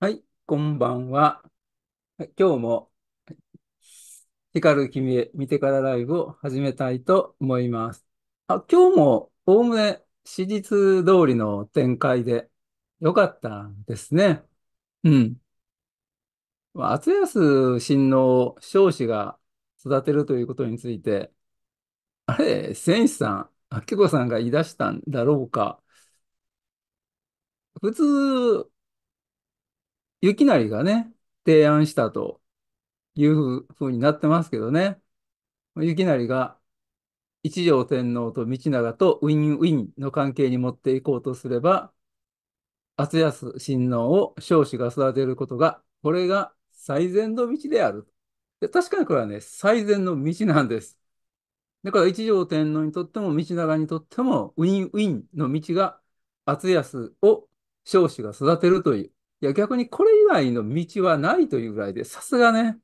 はい、こんばんは。今日も、光る君へ見てからライブを始めたいと思います。あ今日も、おおむね史実通りの展開でよかったですね。うん。厚安親王少子が育てるということについて、あれ、戦士さん、あきこさんが言い出したんだろうか。普通、雪成がね、提案したというふうになってますけどね、雪成が一条天皇と道長とウィンウィンの関係に持っていこうとすれば、厚安親王を彰子が育てることが、これが最善の道である。で確かにこれはね、最善の道なんです。だから一条天皇にとっても道長にとってもウィンウィンの道が厚安を彰子が育てるといういや、逆にこれ以外の道はないというぐらいで、さすがね、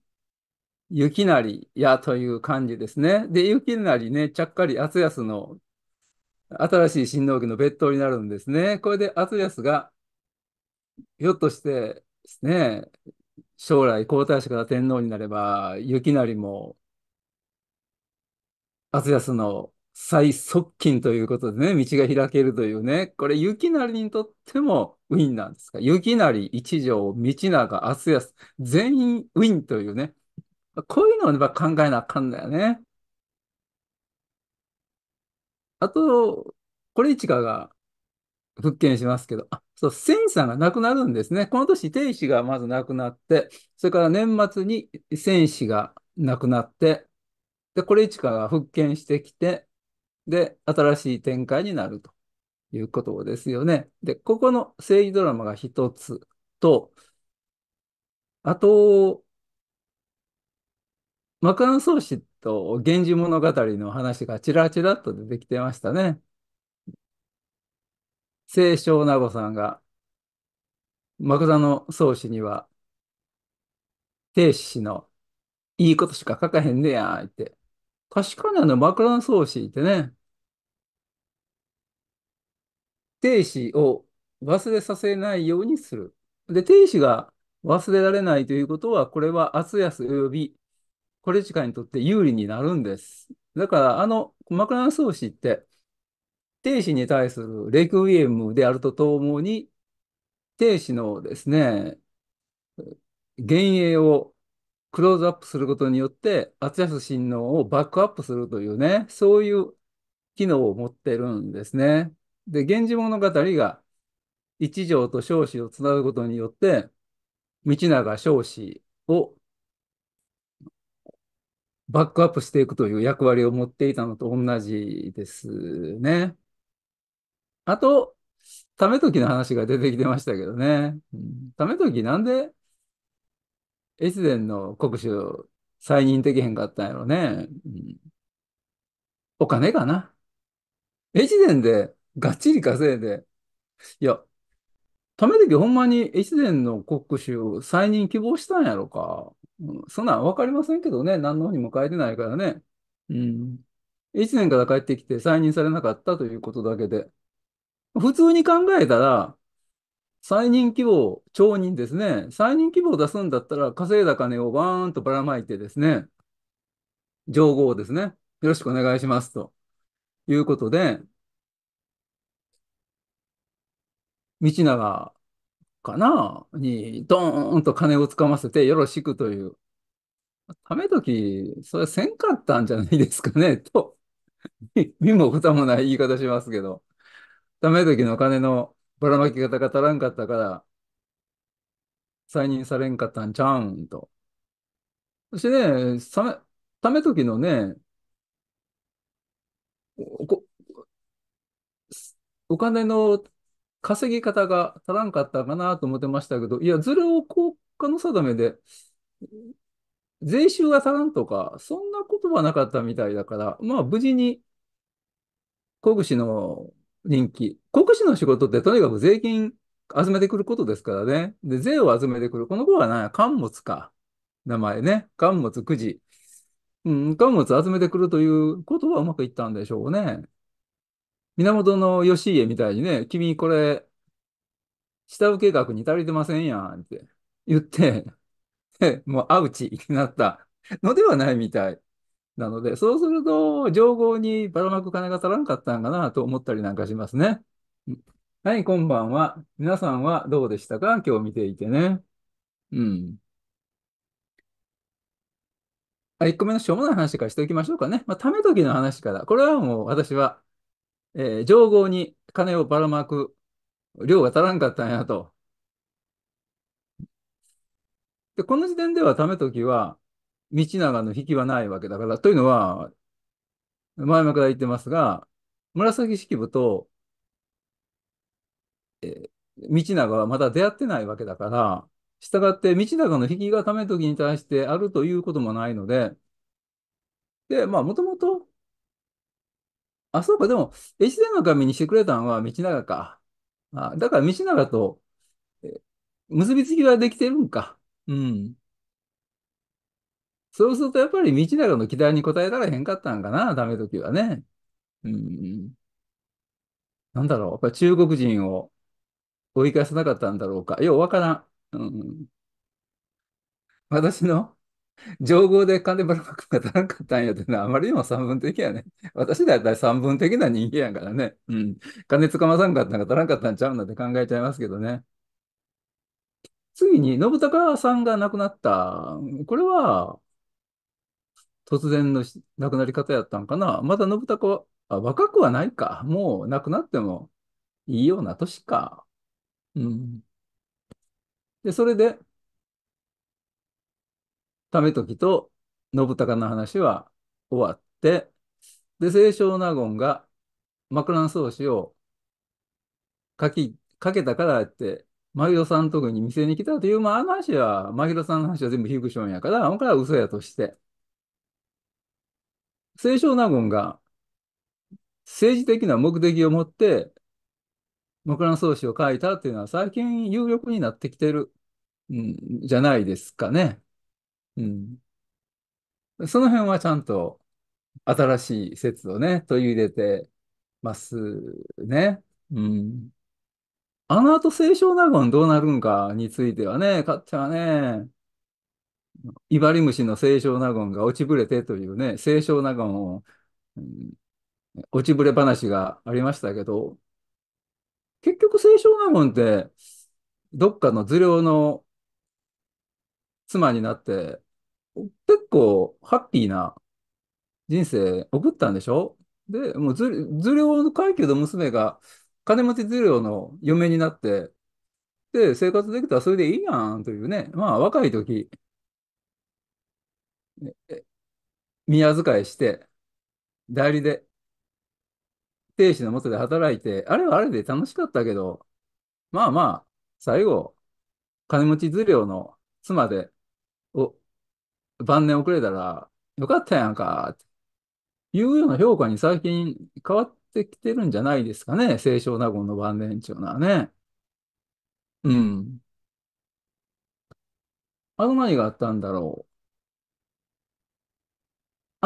雪なりやという感じですね。で、雪なりね、ちゃっかり厚安の新しい新農家の別当になるんですね。これで厚安が、ひょっとしてですね、将来皇太子から天皇になれば、雪なりも、厚安の最側近ということでね、道が開けるというね、これ、雪なりにとってもウィンなんですか。雪なり、一条、道長、明日康、全員ウィンというね、こういうのを、ぱ考えなあかんだよね。あと、これ一川が復権しますけど、あ、そう、千さんが亡くなるんですね。この年、天子がまず亡くなって、それから年末に千士が亡くなって、で、これ一川が復権してきて、で、新しい展開になるということですよね。で、ここの正義ドラマが一つと、あと、マカン奏師と源氏物語の話がちらちらっと出てきてましたね。清少納言さんが、枕の奏師には、亭主のいいことしか書かへんねや、って確かにあの、枕草子ってね、亭主を忘れさせないようにする。で、亭主が忘れられないということは、これは厚安及び、これ時間にとって有利になるんです。だから、あの、枕草子って、亭主に対するレクイエムであるとともに、亭主のですね、幻影をクローズアップすることによって、熱安親王をバックアップするというね、そういう機能を持ってるんですね。で、源氏物語が一条と彰子をつなぐことによって、道長彰子をバックアップしていくという役割を持っていたのと同じですね。あと、と時の話が出てきてましたけどね。うん、と時なんで越前の国主再任できへんかったんやろね。うん、お金かな。越前でがっちり稼いで、いや、為時ほんまに越前の国主を再任希望したんやろか。うん、そんなんわかりませんけどね。何のにも書いてないからね。うん。越前から帰ってきて再任されなかったということだけで。普通に考えたら、再任希望、町人ですね。再任希望を出すんだったら、稼いだ金をバーンとばらまいてですね、上をですね。よろしくお願いしますということで、道長かなに、ドーンと金をつかませてよろしくという。ため時、それせんかったんじゃないですかね、と。身も蓋もない言い方しますけど。ため時の金のばらまき方が足らんかったから、再任されんかったんちゃうんと。そしてね、ため、ため時のね、おお金の稼ぎ方が足らんかったかなと思ってましたけど、いや、ずれを効果の定めで、税収が足らんとか、そんなことはなかったみたいだから、まあ、無事に、小串の人気。国士の仕事ってとにかく税金集めてくることですからね。で、税を集めてくる。この子は何や官物か。名前ね。官物くじ。うん、官物集めてくるということはうまくいったんでしょうね。源義家みたいにね、君これ、下請け額に足りてませんやんって言って、もうアウチになったのではないみたい。なので、そうすると、情報にばらまく金が足らんかったんかなと思ったりなんかしますね。はい、こんばんは。皆さんはどうでしたか今日見ていてね。うん。あ、1個目のしょうもない話からしておきましょうかね。まあ、ため時の話から。これはもう私は、えー、情報に金をばらまく量が足らんかったんやと。で、この時点ではため時は、道長の引きはないわけだから、というのは、前々から言ってますが、紫式部と、え道長はまだ出会ってないわけだから、したがって道長の引きが為時に対してあるということもないので、で、まあ、もともと、あ、そうか、でも、越前の神にしてくれたのは道長か。あだから道長と、え結びつきはできてるんか。うん。そうするとやっぱり道長の期待に応えられへんかったんかな、ダメ時はね。うん。なんだろう、やっぱり中国人を追い返さなかったんだろうか。ようわからん。うん。私の情報で金払うが足らんかったんやってのあまりにも三分的やね。私だったら三分的な人間やからね。うん。金つかまさんかったんか足らんかったんちゃうなんて考えちゃいますけどね。次に、信孝さんが亡くなった。これは、突然の亡くなり方やったんかな。まだ信孝は、あ、若くはないか。もう亡くなってもいいような年か。うん。で、それで、為時と信孝の話は終わって、で、清少納言が枕草子を書き、書けたからって、マギロさん特に店に来たという、まあ、あの話は、マギロさんの話は全部フィクションやから、あのから嘘やとして。清少納言が政治的な目的を持って、木蘭草子を書いたっていうのは最近有力になってきてる、うん、じゃないですかね。うん。その辺はちゃんと新しい説をね、取り入れてますね。うん。あの後、清少納言どうなるんかについてはね、かっちゃんはね、いばり虫の清少納言が落ちぶれてというね、清少納言を、うん、落ちぶれ話がありましたけど、結局清少納言って、どっかの頭領の妻になって、結構ハッピーな人生送ったんでしょで、もう頭領の階級の娘が金持ち頭領の嫁になって、で、生活できたらそれでいいやんというね、まあ若い時、宮遣いして、代理で、亭主のもとで働いて、あれはあれで楽しかったけど、まあまあ、最後、金持ち頭領の妻で、お、晩年遅れたら、よかったやんか、っていうような評価に最近変わってきてるんじゃないですかね、清少納言の晩年っていうのはね。うん。あの何があったんだろう。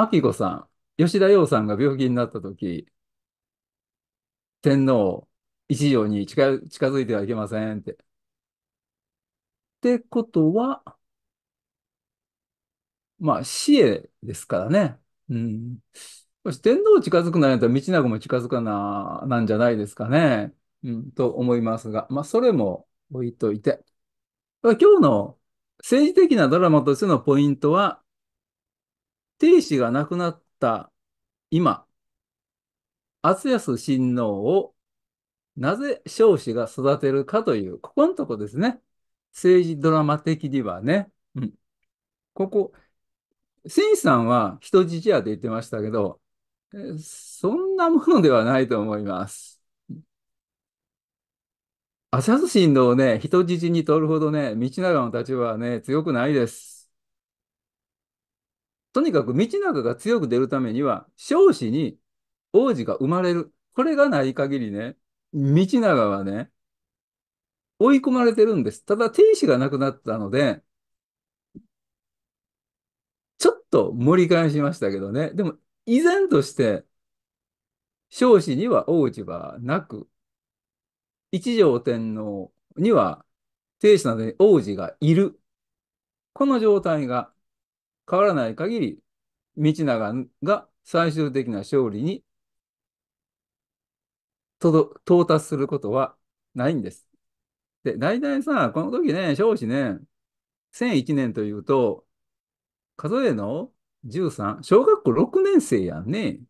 あ子さん、吉田羊さんが病気になった時、天皇一条に近、近づいてはいけませんって。ってことは、まあ、死へですからね。うん。天皇近づくなら道長も近づかな、なんじゃないですかね。うん、と思いますが、まあ、それも置いといて。今日の政治的なドラマとしてのポイントは、定子が亡くなった今、厚康親王をなぜ彰子が育てるかという、ここのとこですね。政治ドラマ的にはね。うん、ここ、士さんは人質やと言ってましたけど、そんなものではないと思います。アサ神ンをね、人質に取るほどね、道長の立場はね、強くないです。とにかく道長が強く出るためには、彰子に王子が生まれる。これがない限りね、道長はね、追い込まれてるんです。ただ、天使がなくなったので、ちょっと盛り返しましたけどね。でも、依然として、彰子には王子はなく、一条天皇には、天使なのに王子がいる。この状態が変わらない限り、道長が最終的な勝利に到達することはないんです。で、大体さ、この時ね、少子ね、1001年というと、数えの13、小学校6年生やんね。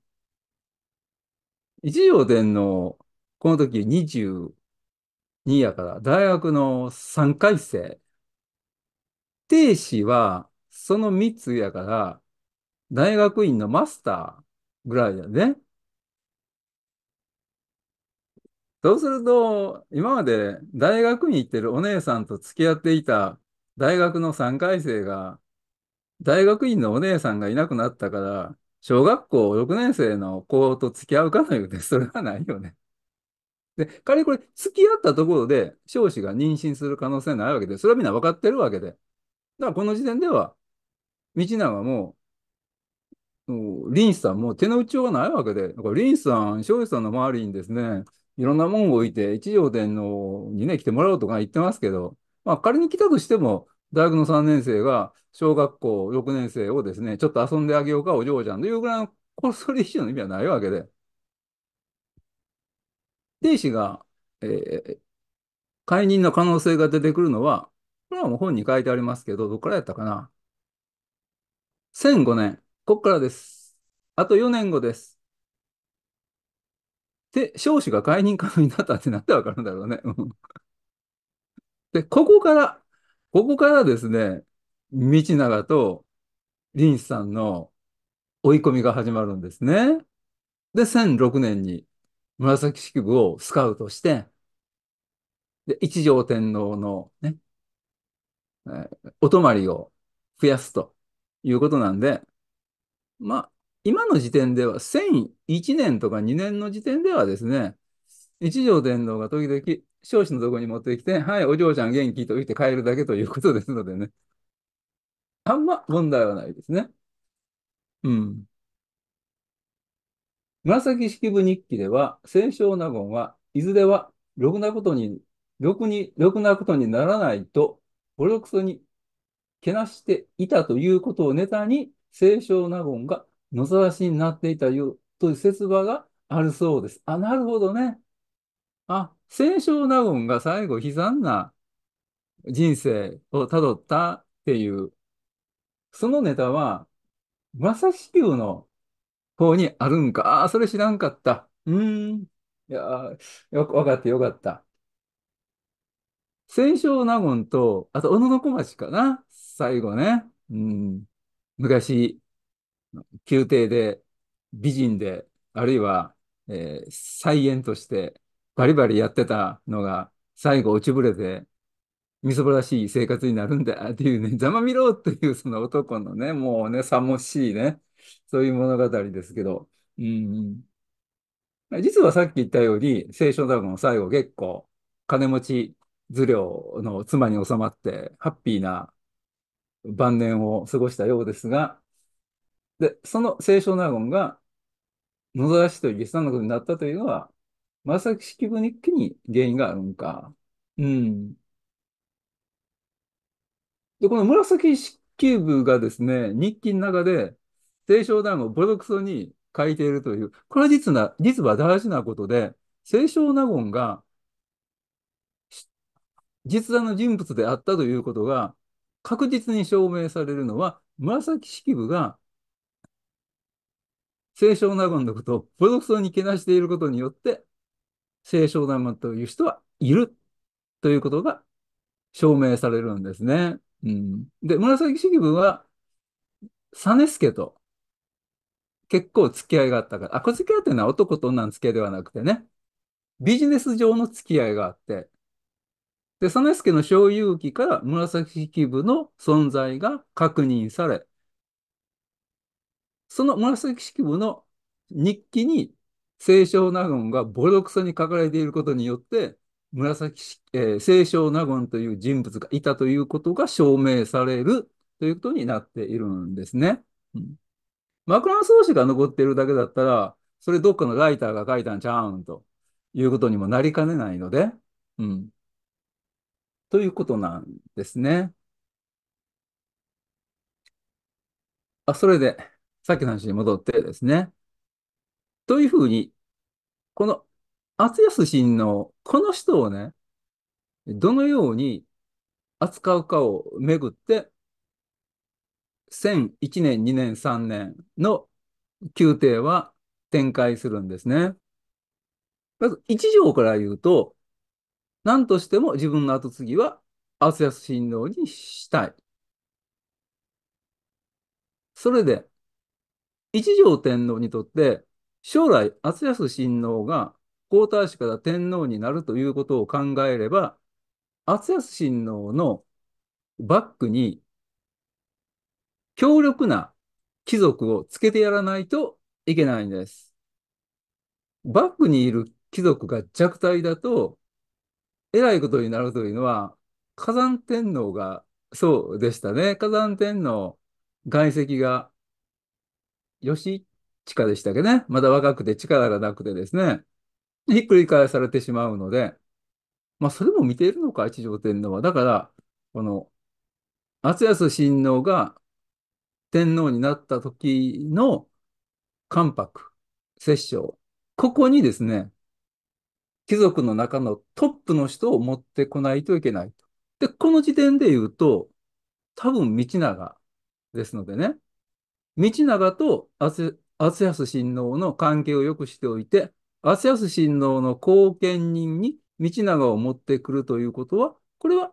一条天皇、この時22やから、大学の3回生。定子はその3つやから、大学院のマスターぐらいやね。そうすると、今まで大学に行ってるお姉さんと付き合っていた大学の3回生が、大学院のお姉さんがいなくなったから、小学校6年生の子と付き合うかのようて、それはないよね。で、仮にこれ、付き合ったところで、少子が妊娠する可能性ないわけで、それはみんな分かってるわけで。だから、この時点では、道長も、リンさんも手の内容がないわけで、だかリンさん、庄司さんの周りにですね、いろんなもんを置いて、一条天皇にね、来てもらおうとか言ってますけど、まあ仮に来たとしても、大学の3年生が小学校6年生をですね、ちょっと遊んであげようか、お嬢ちゃんというぐらいの、それ以上の意味はないわけで。亭主が、えー、解任の可能性が出てくるのは、これはもう本に書いてありますけど、どこからやったかな。2005年、こっからです。あと4年後です。で、少子が解任可能になったってなってわかるんだろうね。で、ここから、ここからですね、道長と林さんの追い込みが始まるんですね。で、1006年に紫式部をスカウトして、で、一条天皇のね、えー、お泊まりを増やすということなんで、まあ、今の時点では、1001年とか2年の時点ではですね、一条天皇が時々、彰子のとこに持ってきて、はい、お嬢ちゃん元気と言って帰るだけということですのでね。あんま問題はないですね。うん。紫式部日記では、清少納言は、いずれは、ろくなことに、ろくに、ろくなことにならないと、おろくそにけなしていたということをネタに、清少納言が野ざらしになっていたよという説話があるそうです。あ、なるほどね。あ、清少納言が最後悲惨な人生をたどったっていう、そのネタは、正ゅうの方にあるんか。ああ、それ知らんかった。うーん。いや、よく分かってよかった。清少納言と、あと、小野小町かな。最後ね。うん。昔、宮廷で美人で、あるいは、えー、菜園としてバリバリやってたのが、最後落ちぶれて、みそぼらしい生活になるんだっていうね、ざまみろというその男のね、もうね、さもしいね、そういう物語ですけど、うん、実はさっき言ったように、聖書ドラ最後結構、金持ち頭領の妻に収まって、ハッピーな晩年を過ごしたようですが、で、その清少納言が野沢らしという下山のことになったというのは、さき式部日記に原因があるのか。うん。で、この紫式部がですね、日記の中で、清少納言をボロクソに書いているという、これは実な、実は大事なことで、清少納言が実在の人物であったということが、確実に証明されるのは、紫式部が清少納言のことをボロクソにけなしていることによって、清少納言という人はいるということが証明されるんですね。うん、で、紫式部は、実助と結構付き合いがあったから、あ、付き合いというのは男と女の付き合いではなくてね、ビジネス上の付き合いがあって、で、スケの所有期から紫式部の存在が確認され、その紫式部の日記に清少納言がボロクソに書かれていることによって、紫、えー、清少納言という人物がいたということが証明されるということになっているんですね。うん、枕草子が残っているだけだったら、それどっかのライターが書いたんちゃうんということにもなりかねないので、うん。ということなんですね。あ、それで、さっきの話に戻ってですね。というふうに、この厚安心のこの人をね、どのように扱うかをめぐって、1001年、2年、3年の宮廷は展開するんですね。まず、一条から言うと、何としても自分の後継ぎは厚康親王にしたい。それで、一条天皇にとって、将来、厚康親王が皇太子から天皇になるということを考えれば、厚康親王のバックに強力な貴族をつけてやらないといけないんです。バックにいる貴族が弱体だと、えらいことになるというのは、火山天皇が、そうでしたね。火山天皇、外籍が、吉近でしたっけね。まだ若くて力がなくてですね。ひっくり返されてしまうので、まあ、それも見ているのか、一条天皇は。だから、この、熱安親王が天皇になった時の関白、摂政、ここにですね、貴族の中のトップの人を持ってこないといけないで、この時点で言うと、多分道長ですのでね、道長と厚安親王の関係を良くしておいて、厚安親王の後見人に道長を持ってくるということは、これは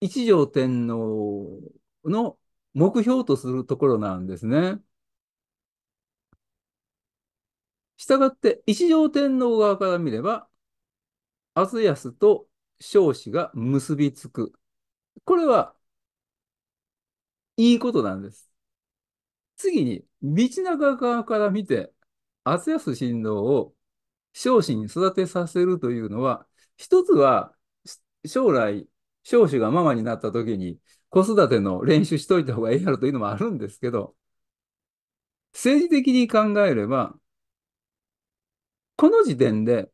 一条天皇の目標とするところなんですね。従って、一条天皇側から見れば、アズヤスと彰子が結びつく。これは、いいことなんです。次に、道長側から見て、厚康振動を彰子に育てさせるというのは、一つは、将来、彰子がママになった時に、子育ての練習しといた方がええやろというのもあるんですけど、政治的に考えれば、この時点で、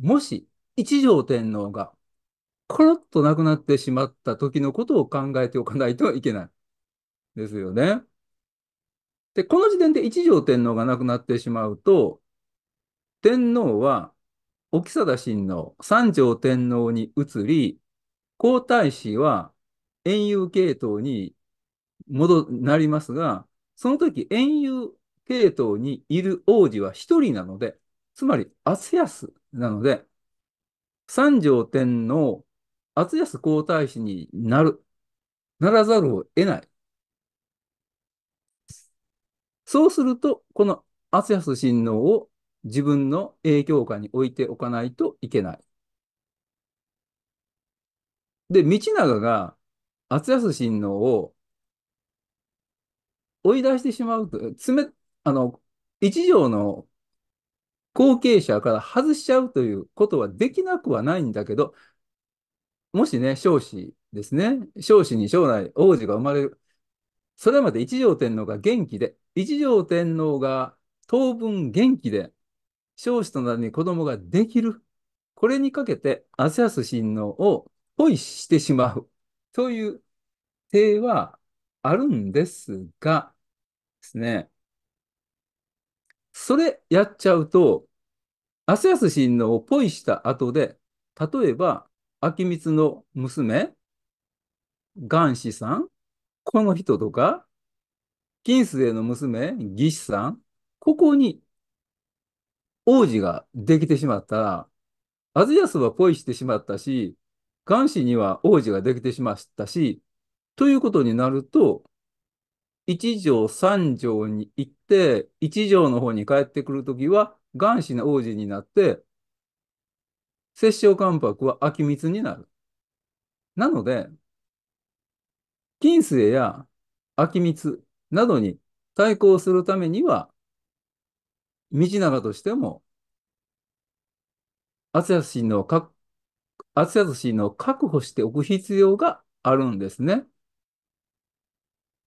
もし一条天皇がコロッと亡くなってしまった時のことを考えておかないといけない。ですよね。で、この時点で一条天皇が亡くなってしまうと、天皇は沖貞親王、三条天皇に移り、皇太子は遠遊系統に戻なりますが、その時遠遊系統にいる王子は一人なので、つまり厚スなので、三条天皇、厚安皇太子になる、ならざるを得ない。そうすると、この厚安親王を自分の影響下に置いておかないといけない。で、道長が厚安親王を追い出してしまうと、つめ、あの、一条の後継者から外しちゃうということはできなくはないんだけど、もしね、少子ですね、少子に将来王子が生まれる。それまで一条天皇が元気で、一条天皇が当分元気で、少子となるに子供ができる。これにかけて、汗汗親王をポイしてしまう。という手はあるんですが、ですね。それやっちゃうと、安康親王をポイした後で、例えば、秋光の娘、元子さん、この人とか、金末の娘、義士さん、ここに王子ができてしまったら、アヤスはポイしてしまったし、元子には王子ができてしまったし、ということになると、一条三条に行って、一条の方に帰ってくるときは、元始の王子になって、摂政関白は秋光になる。なので、金星や秋光などに対抗するためには、道長としても、厚康のの確保しておく必要があるんですね。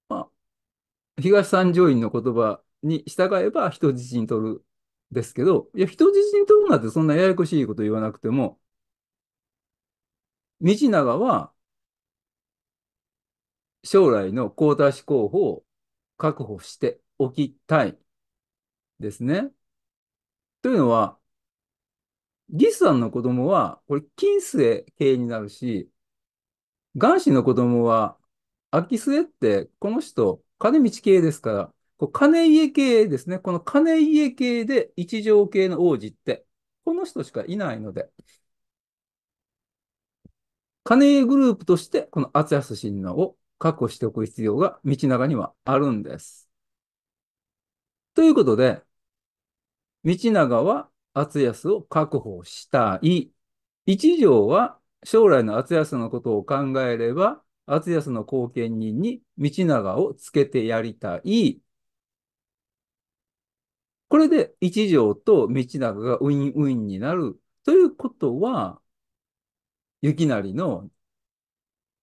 まあ、東三条院の言葉に従えば人質に取るですけど、いや、人質に取るなんてそんなややこしいこと言わなくても、道長は将来の皇太子候補を確保しておきたいですね。というのは、義さんの子供は、これ、金末系になるし、元子の子供は、秋末って、この人、金道系ですから、こう金家系ですね。この金家系で一条系の王子って、この人しかいないので、金家グループとして、この厚安親王を確保しておく必要が道長にはあるんです。ということで、道長は厚安を確保したい。一条は将来の厚安のことを考えれば、厚安の後見人に道長をつけてやりたい。これで一条と道長がウィンウィンになるということは、雪成の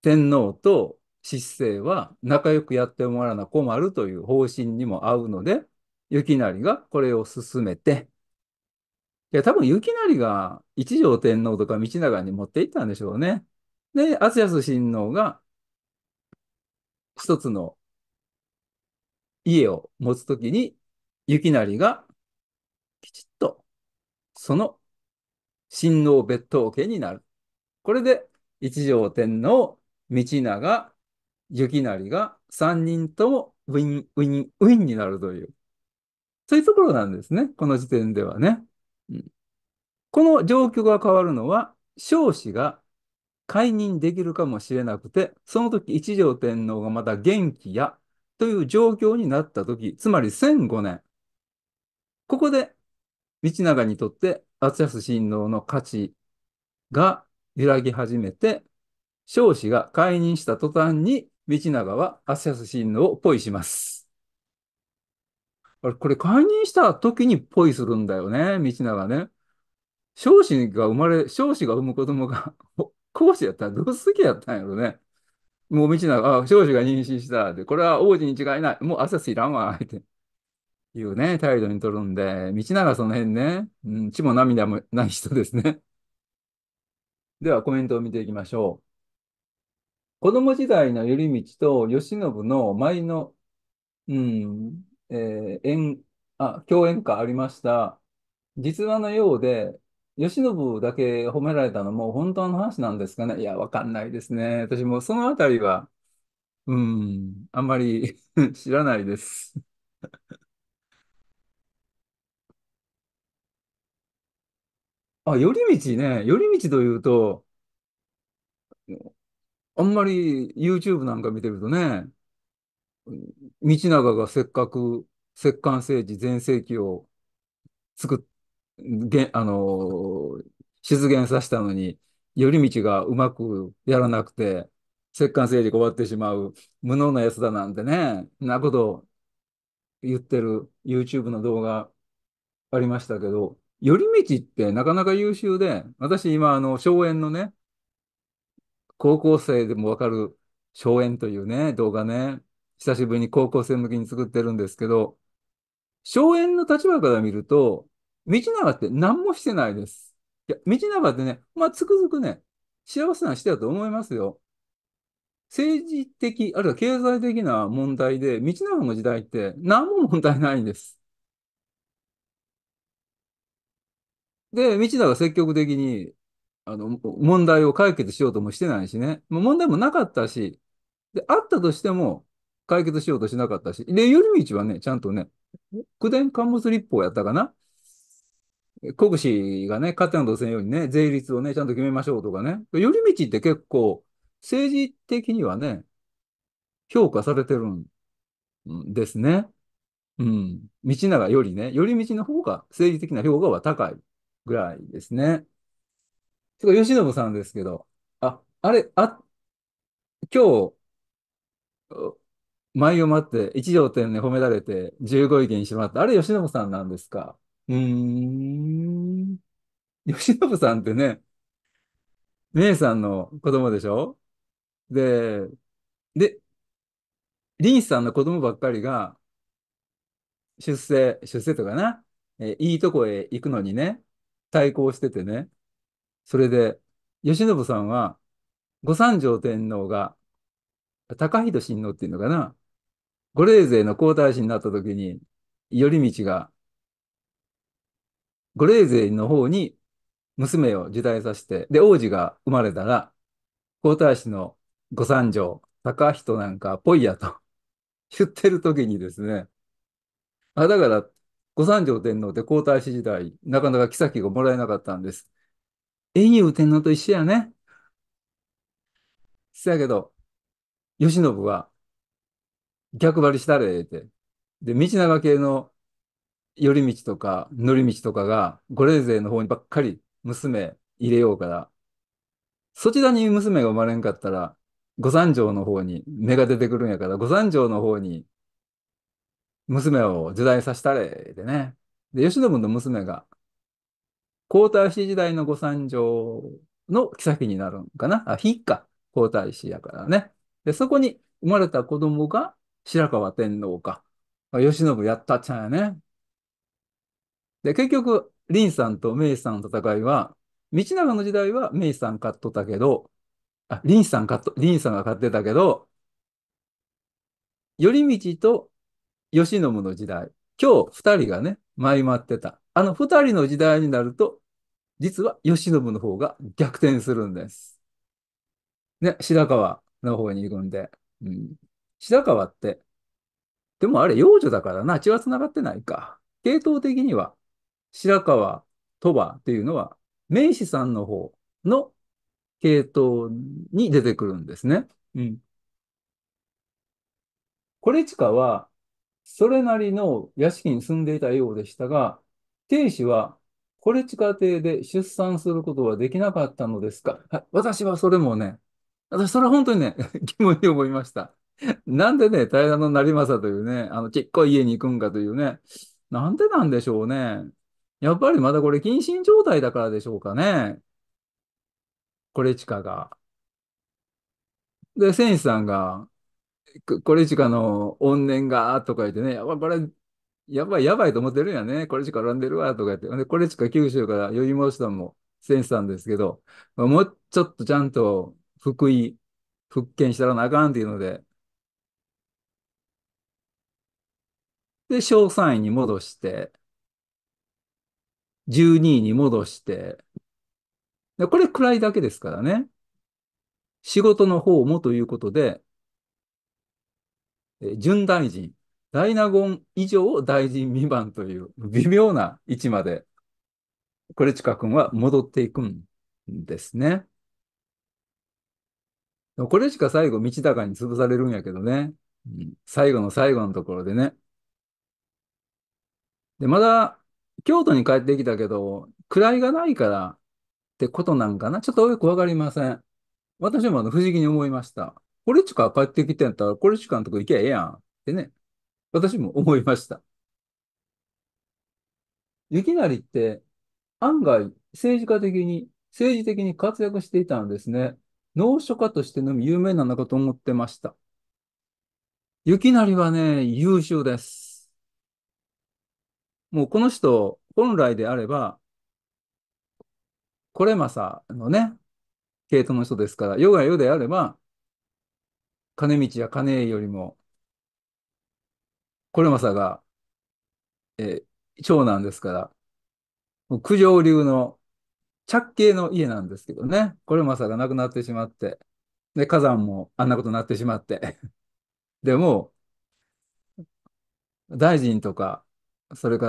天皇と執政は仲良くやってもらわな困るという方針にも合うので、雪成がこれを進めて、いや、多分雪成が一条天皇とか道長に持っていったんでしょうね。で、敦康親王が一つの家を持つときに雪成がきちっとその親王別当家になる。これで一条天皇、道長、雪成が3人ともウィン、ウィン、ウィンになるという。そういうところなんですね。この時点ではね。うん、この状況が変わるのは、少子が解任できるかもしれなくて、その時一条天皇がまた元気やという状況になった時、つまり1005年、ここで、道長にとって厚康親王の価値が揺らぎ始めて、彰子が解任した途端に、道長は厚康親王をポイします。あれ、これ解任した時にポイするんだよね、道長ね。彰子が生まれ、彰子が産む子供が講師やったらどうすぎやったんやろね。もう道長、あ、彰子が妊娠した。で、これは王子に違いない。もう敦康いらんわ、って。いうね、態度にとるんで、道ならその辺ね、うん、血も涙もない人ですね。ではコメントを見ていきましょう。子供時代の頼道と慶喜の舞の、うん、えー、あ、共演歌ありました。実話のようで、慶喜だけ褒められたのも本当の話なんですかねいや、わかんないですね。私もそのあたりは、うん、あんまり 知らないですあ、寄り道ね。寄り道というと、あんまり YouTube なんか見てるとね、道長がせっかく摂関政治全盛期を作っ、げ、あの、出現させたのに、寄り道がうまくやらなくて、摂関政治が終わってしまう無能なやつだなんてね、なこと言ってる YouTube の動画ありましたけど、り道ってなかなか優秀で、私今、あの、荘園のね、高校生でもわかる荘園というね、動画ね、久しぶりに高校生向けに作ってるんですけど、荘園の立場から見ると、道長って何もしてないです。いや、道長ってね、まあ、つくづくね、幸せな人だと思いますよ。政治的、あるいは経済的な問題で、道長の時代って何も問題ないんです。で、道田が積極的に、あの、問題を解決しようともしてないしね。もう問題もなかったし、で、あったとしても解決しようとしなかったし、で、寄り道はね、ちゃんとね、九伝官物立法やったかな国士がね、勝手な同とせんようにね、税率をね、ちゃんと決めましょうとかね。寄り道って結構、政治的にはね、評価されてるんですね。うん。道長よりね、寄り道の方が政治的な評価は高い。ぐらいですね。てか、吉野さんですけど、あ、あれ、あ、今日、舞を待って、一条天で褒められて、15位にしまった。あれ、吉野さんなんですか。うーん。吉野さんってね、姉さんの子供でしょで、で、リンさんの子供ばっかりが、出世、出世とかな、えいいとこへ行くのにね、対抗しててね、それで、慶喜さんは、御三条天皇が、高人親王っていうのかな、五霊勢の皇太子になった時に、頼道が、五霊勢の方に娘を受胎させて、で、王子が生まれたら、皇太子の御三条、高人なんかぽいやと言ってる時にですね、あ、だから御三条天皇って皇太子時代、なかなか妃がもらえなかったんです。遠雄天皇と一緒やね。そやけど、慶喜は逆張りしたれって。で、道長系の頼道とかり道とかが五霊勢の方にばっかり娘入れようから、そちらに娘が生まれんかったら、御三条の方に芽が出てくるんやから、御三条の方に娘を時代させたれでね。で、慶喜の娘が、皇太子時代の御参上の妃になるんかな。あ、妃か。皇太子やからね。で、そこに生まれた子供が白河天皇か。慶喜やったっちゃうやね。で、結局、林さんと明さんの戦いは、道長の時代は明さん勝っとったけど、あ、林さん勝っと、林さんが勝ってたけど、頼道と慶喜の時代、今日二人がね、舞い回ってた。あの二人の時代になると、実は慶喜の方が逆転するんです。ね、白河の方に行くんで。うん、白河って、でもあれ幼女だからな、血は繋がってないか。系統的には、白河、鳥羽っていうのは、明治さんの方の系統に出てくるんですね。うん。これちかは、それなりの屋敷に住んでいたようでしたが、亭主は、これ地下邸で出産することはできなかったのですか私はそれもね、私それは本当にね、疑問に思いました。なんでね、平野成政というね、あの、結構家に行くんかというね、なんでなんでしょうね。やっぱりまだこれ、謹慎状態だからでしょうかね。これ、地下が。で、戦士さんが、これしかの怨念がとか言ってね、やばい、これ、やばい、やばいと思ってるんやね。これしか恨んでるわとか言って、これしか九州から呼び戻したのもセンスなんですけど、もうちょっとちゃんと福井、復権したらなあかんっていうので、で、小3位に戻して、12位に戻して、でこれくらいだけですからね。仕事の方もということで、準大臣、大納言以上大臣未満という微妙な位置まで、これ近く君は戻っていくんですね。これしか最後、道高に潰されるんやけどね。最後の最後のところでね。で、まだ、京都に帰ってきたけど、位がないからってことなんかなちょっとよくわかりません。私もあの不思議に思いました。これちか帰ってきてんやったら、これしかのとこ行けばええやんってね、私も思いました。雪成って、案外、政治家的に、政治的に活躍していたんですね。農書家としてのみ有名なのかと思ってました。雪成はね、優秀です。もうこの人、本来であれば、これまさのね、系統の人ですから、ヨガヨであれば、金道や金よりも、これまさが、え長男ですから、もう九条流の着系の家なんですけどね、これまさが亡くなってしまって、で、火山もあんなことになってしまって、でも、大臣とか、それか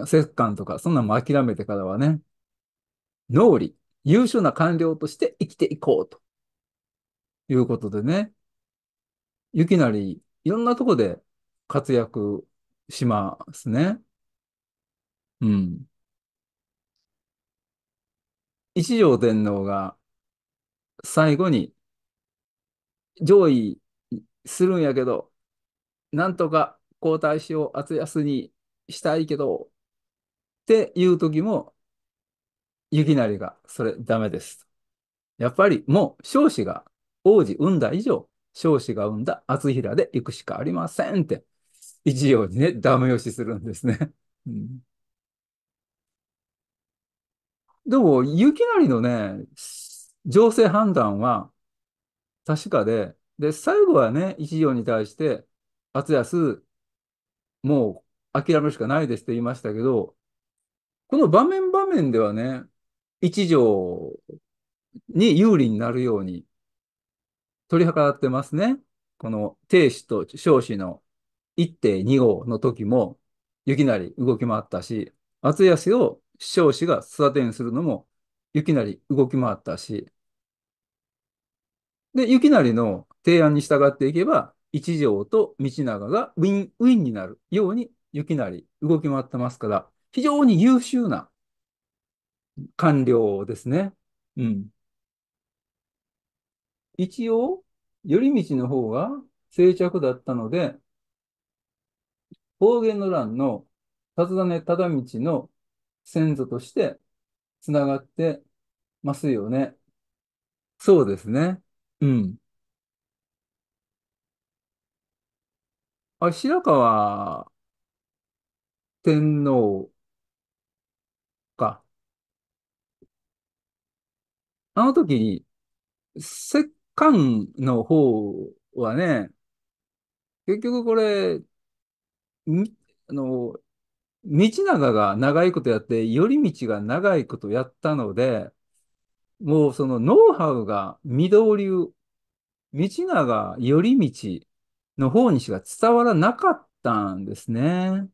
ら摂関とか、そんなんも諦めてからはね、脳裏、優秀な官僚として生きていこうということでね、ゆきなり、いろんなとこで活躍しますね。うん。一条天皇が最後に上位するんやけど、なんとか皇太子を厚安にしたいけど、っていう時も、ゆきなりがそれダメです。やっぱりもう少子が王子産んだ以上、少子が生んだ厚平で行くしかありませんって、一条にね、ダメ押しするんですね。うん、でも、雪りのね、情勢判断は確かで、で、最後はね、一条に対して、厚安、もう諦めるしかないですって言いましたけど、この場面場面ではね、一条に有利になるように取り計らってますね。この定子と彰子の1.2号の時も、雪なり動き回ったし、厚安を彰子が育てにするのも、雪なり動き回ったし、で、雪なりの提案に従っていけば、一条と道長がウィンウィンになるように、雪なり動き回ってますから、非常に優秀な官僚ですね。うん。一応、寄り道の方が静着だったので、方言の乱の立種忠道の先祖としてつながってますよね。そうですね。うん。あ、白川天皇か。あの時に、摂ンの方はね、結局これ、あの、道長が長いことやって、頼道が長いことやったので、もうそのノウハウが緑流、道長頼道の方にしか伝わらなかったんですね。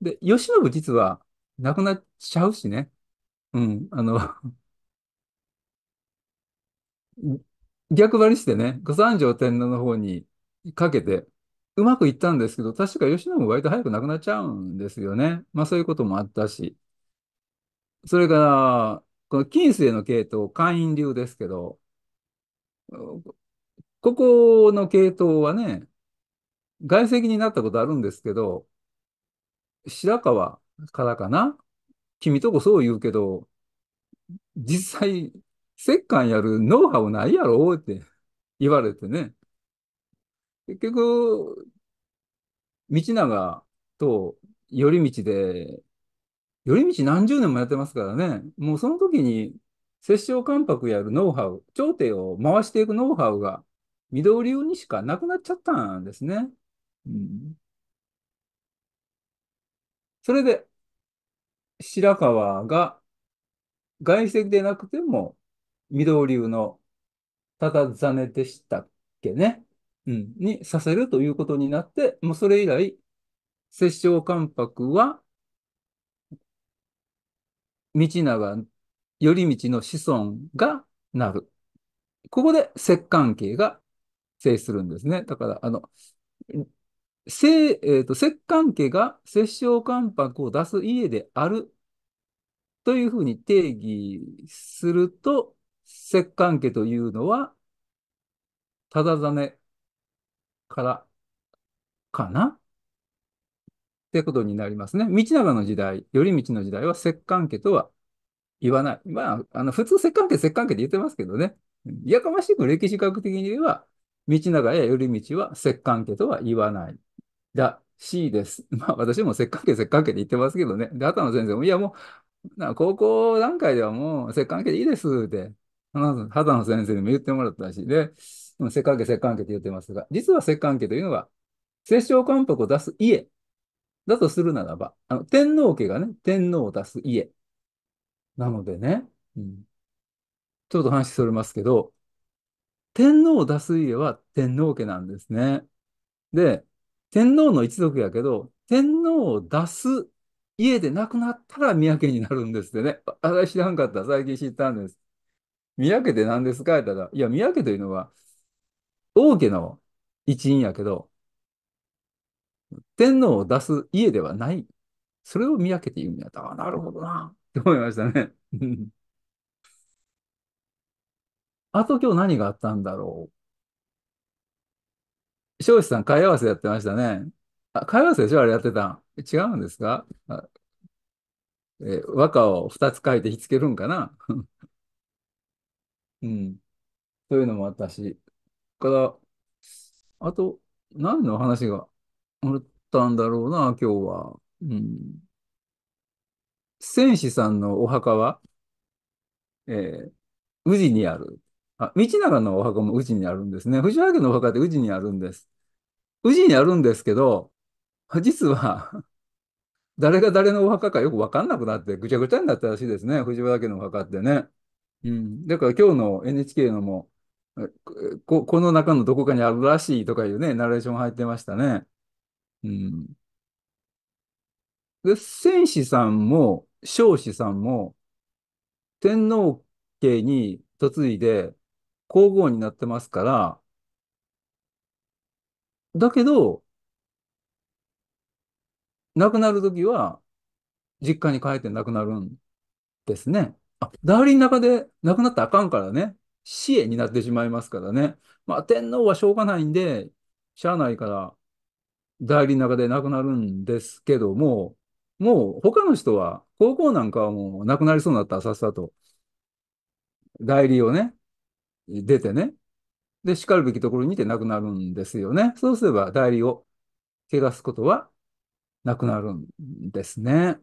で、慶喜実は亡くなっちゃうしね。うん、あの逆張りしてね、三条天皇の方にかけて、うまくいったんですけど、確か吉野も割と早く亡くなっちゃうんですよね。まあそういうこともあったし。それから、この近世の系統、寛因流ですけど、ここの系統はね、外籍になったことあるんですけど、白河からかな君とこそう言うけど、実際石棺やるノウハウないやろって言われてね。結局、道長と頼道で、頼道何十年もやってますからね、もうその時に摂政関白やるノウハウ、朝廷を回していくノウハウが緑流にしかなくなっちゃったんですね。うん、それで、白河が外籍でなくても緑流のただざねでしたっけね、うん、にさせるということになって、もうそれ以来、摂政関白は、道長、頼道の子孫がなる。ここで摂関係が制するんですね。だから、あの、せえーと、と摂関家が摂政関白を出す家であるというふうに定義すると、摂関家というのは、ただからかなってことになりますね。道長の時代、頼道の時代は摂関家とは言わない。まあ、あの普通摂関家、摂関家って言ってますけどね。やかましく歴史学的に言えば、道長や頼道は摂関家とは言わない。だしです。まあ私もせっかけせっかで言ってますけどね。で、畑野先生も、いやもう、な高校段階ではもう摂関家でいいですって。肌の先生にも言ってもらったし、で、摂関家、摂関家って言ってますが、実は摂関家というのは、摂政関白を出す家だとするならば、あの、天皇家がね、天皇を出す家。なのでね、うん、ちょっと話それますけど、天皇を出す家は天皇家なんですね。で、天皇の一族やけど、天皇を出す家で亡くなったら宮家になるんですってね。あ私知らんかった。最近知ったんです。宮家って何ですかっったら、いや、宮家というのは、王家の一員やけど、天皇を出す家ではない。それを宮家って言うんやったら、なるほどな、って思いましたね。あと今日何があったんだろう。庄司さん、貝合わせやってましたね。あ、貝合わせでしょあれやってた。違うんですかえ和歌を2つ書いてひっつけるんかなうん。そういうのもあったし、から、あと、何の話があったんだろうな、今日は。うん。戦士さんのお墓は、えー、宇治にある。あ、道長のお墓も宇治にあるんですね。藤原家のお墓って宇治にあるんです。宇治にあるんですけど、実は誰が誰のお墓かよくわかんなくなって、ぐちゃぐちゃになったらしいですね。藤原家のお墓ってね。うん。だから今日の NHK のも、こ、この中のどこかにあるらしいとかいうね、ナレーション入ってましたね。うん。で、戦士さんも、彰子さんも、天皇家に嫁いで皇后になってますから、だけど、亡くなるときは、実家に帰って亡くなるんですね。あ、ダーリンの中で亡くなったらあかんからね、死へになってしまいますからね。まあ、天皇はしょうがないんで、しゃあないから、代理の中で亡くなるんですけども、もう他の人は、高校なんかはもう亡くなりそうになったらさっさと、代理をね、出てね、で、しかるべきところにて亡くなるんですよね。そうすれば代理を汚すことはなくなるんですね。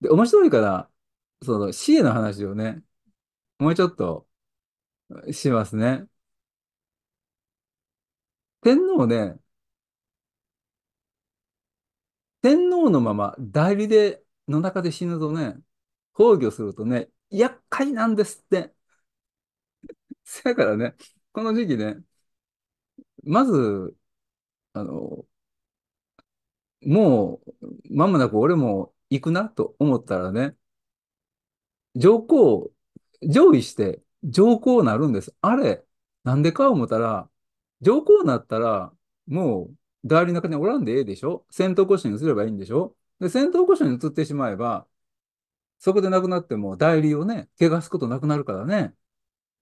で、面白いから、その C の話をね、もうちょっとしますね。天皇ね、天皇のまま代理での中で死ぬとね、崩御するとね、厄介なんですって。せやからね、この時期ね、まず、あの、もう、まもなく俺も行くなと思ったらね、上皇、上位して上皇になるんです。あれ、なんでか思ったら、上皇になったら、もう、代理の中におらんでええでしょ戦闘故障に移ればいいんでしょで、戦闘故障に移ってしまえば、そこで亡くなっても代理をね、汚すことなくなるからね。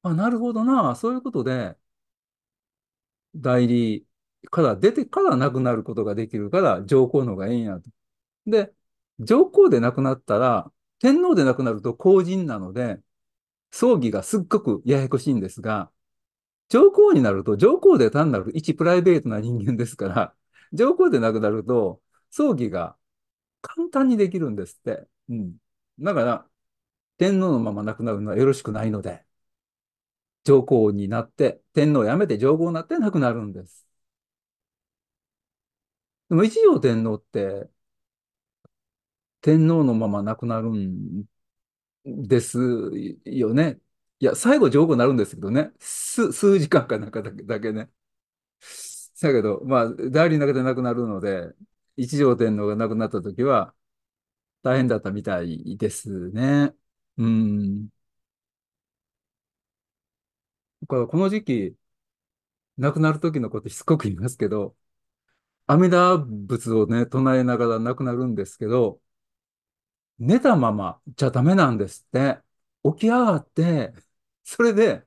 あ、なるほどな。そういうことで、代理から出てから亡くなることができるから、上皇の方がええんやと。で、上皇で亡くなったら、天皇で亡くなると皇人なので、葬儀がすっごくややこしいんですが、上皇になると、上皇で単なる一プライベートな人間ですから、上皇で亡くなると、葬儀が簡単にできるんですって。うん。だから、天皇のまま亡くなるのはよろしくないので、上皇になって、天皇を辞めて上皇になって亡くなるんです。でも一条天皇って、天皇のまま亡くなるんですよね。いや、最後上皇になるんですけどね。数、数時間かなんかだけだけね。だけど、まあ、代理の中で亡くなるので、一条天皇が亡くなった時は、大変だったみたいですね。うん。だからこの時期、亡くなる時のことしつこく言いますけど、阿弥陀仏をね、唱えながら亡くなるんですけど、寝たままじゃダメなんですって。起き上がって、それで、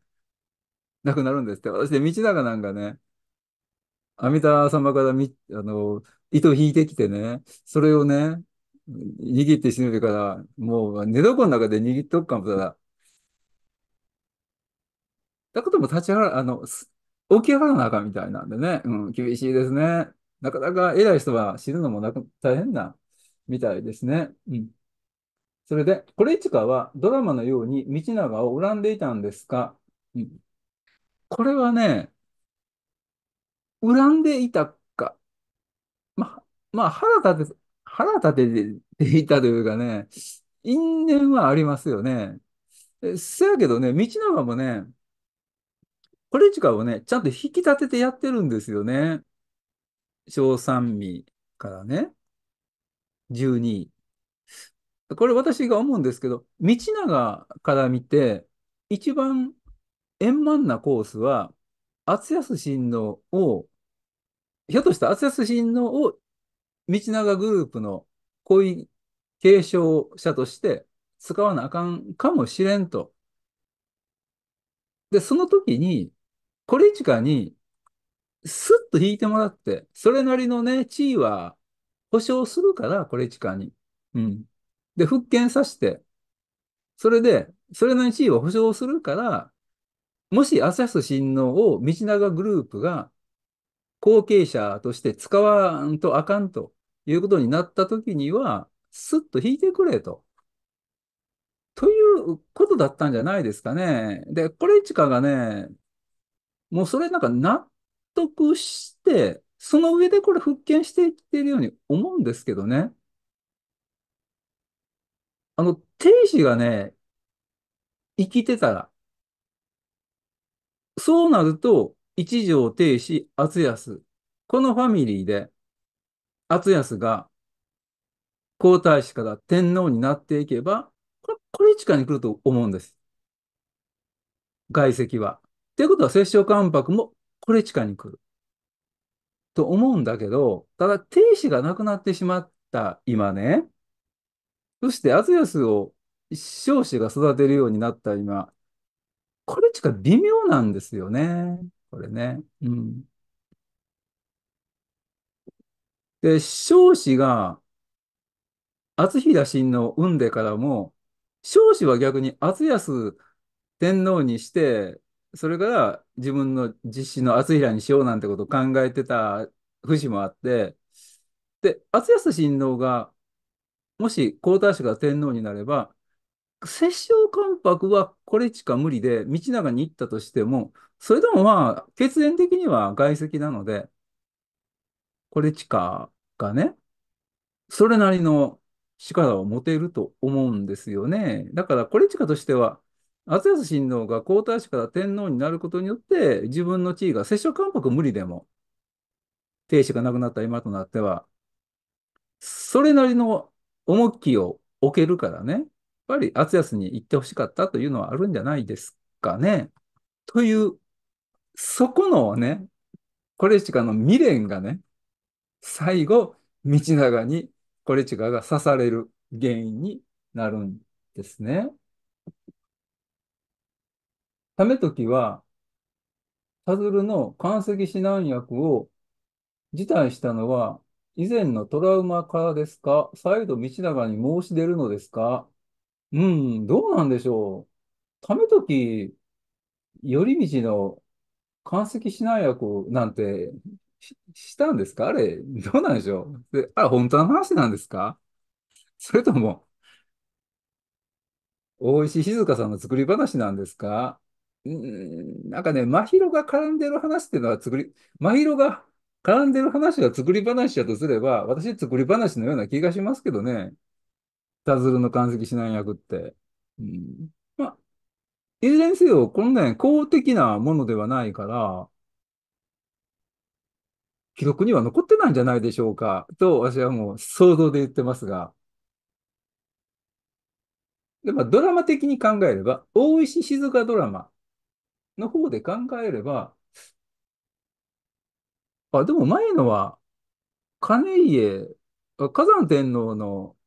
亡くなるんですって。私道長なんかね、阿弥陀様からみ、あの、糸引いてきてね、それをね、握って死ぬから、もう寝床の中で握っとくかもただ。だことも立ち上がら、あの、起き上がらなあかんみたいなんでね、うん、厳しいですね。なかなか偉い人は死ぬのもなく大変なみたいですね。うんそれで、れいつかはドラマのように道長を恨んでいたんですか、うん、これはね、恨んでいたか。ま、まあ、腹立て、腹立てていたというかね、因縁はありますよね。せやけどね、道長もね、これチかをね、ちゃんと引き立ててやってるんですよね。小三味からね、十二位。これ私が思うんですけど、道長から見て、一番円満なコースは、厚安親王を、ひょっとしたら厚安親王を道長グループの恋継承者として使わなあかんかもしれんと。で、その時に、これ一下に、スッと引いてもらって、それなりのね、地位は保証するから、これ一下に。うん。で、復権させて、それで、それなりに地位を保障するから、もし朝日親王を道長グループが後継者として使わんとあかんということになった時には、すっと引いてくれと。ということだったんじゃないですかね。で、コレチカがね、もうそれなんか納得して、その上でこれ復権していってるように思うんですけどね。あの、天使がね、生きてたら、そうなると、一条停止、厚安。このファミリーで、厚安が皇太子から天皇になっていけば、これ、これ近に来ると思うんです。外籍は。ていうことは、摂政関白もこれ下に来る。と思うんだけど、ただ、定子が亡くなってしまった今ね、そしてアズヤスを少子が育てるようになった今、これしか微妙なんですよね。これね。うん。で、少子が、篤平親王を産んでからも、少子は逆に敦康天皇にして、それから自分の実子の敦平にしようなんてことを考えてた節もあって、で、敦康親王がもし皇太子が天皇になれば、摂政関白はこれしか無理で、道長に行ったとしても、それでもまあ、血縁的には外籍なので、これしかがね、それなりの力を持てると思うんですよね。だから、これちかとしては、厚康親王が皇太子から天皇になることによって、自分の地位が摂政関白無理でも、亭主が亡くなった今となっては、それなりの重きを置けるからね、やっぱり厚安に行ってほしかったというのはあるんじゃないですかね。という、そこのね、コレチカの未練がね、最後、道長にコレチカが刺される原因になるんですね。ため時は、サズルの関石指南薬を辞退したのは、以前のトラウマからですか再度道長に申し出るのですかうん、どうなんでしょう。為時、頼道の関石指南薬なんてし、したんですかあれ、どうなんでしょう。で、あれ、本当の話なんですかそれとも、大石静香さんの作り話なんですかうん、なんかね、真宙が絡んでる話っていうのは作り、真宙が絡んでる話が作り話だとすれば、私作り話のような気がしますけどね。タズルの関し指南役って。うん、まあ、いずれにせよ、このね、公的なものではないから、記録には残ってないんじゃないでしょうか、と私はもう想像で言ってますが。で、まあ、ドラマ的に考えれば、大石静ドラマの方で考えれば、あ、でも前のは、金家、火山天皇の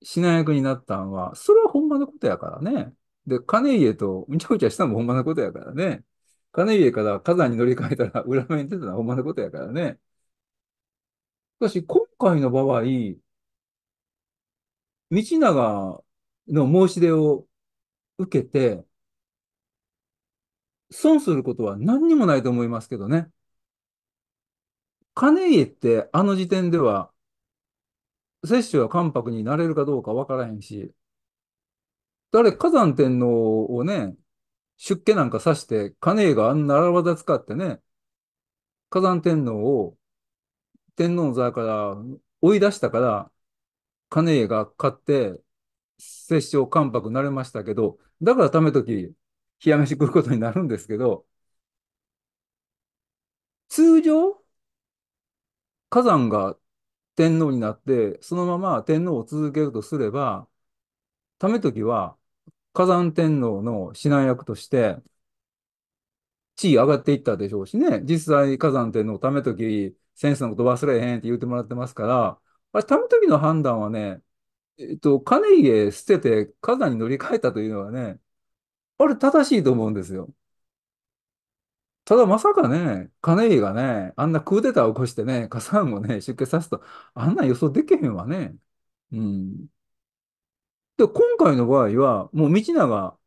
指南役になったんは、それはほんまのことやからね。で、金家とむちゃくちゃしたのもほんまのことやからね。金家から火山に乗り換えたら裏目に出たのはほんまのことやからね。しかし、今回の場合、道長の申し出を受けて、損することは何にもないと思いますけどね。金家ってあの時点では、摂取は関白になれるかどうかわからへんし、誰、火山天皇をね、出家なんかさして、金家があんな荒技使ってね、火山天皇を天皇の座から追い出したから、金家が勝って、摂政関白になれましたけど、だからためとき、冷や飯食うことになるんですけど、通常、火山が天皇になって、そのまま天皇を続けるとすれば、為時は火山天皇の指南役として、地位上がっていったでしょうしね、実際火山天皇為時、先生のこと忘れへんって言うてもらってますから、あれ、為時の判断はね、えっと、金家捨てて火山に乗り換えたというのはね、あれ正しいと思うんですよ。ただまさかね、金井がね、あんなクーデターを起こしてね、火山をね、出家させた、あんな予想できへんわね。うん。で、今回の場合は、もう道長、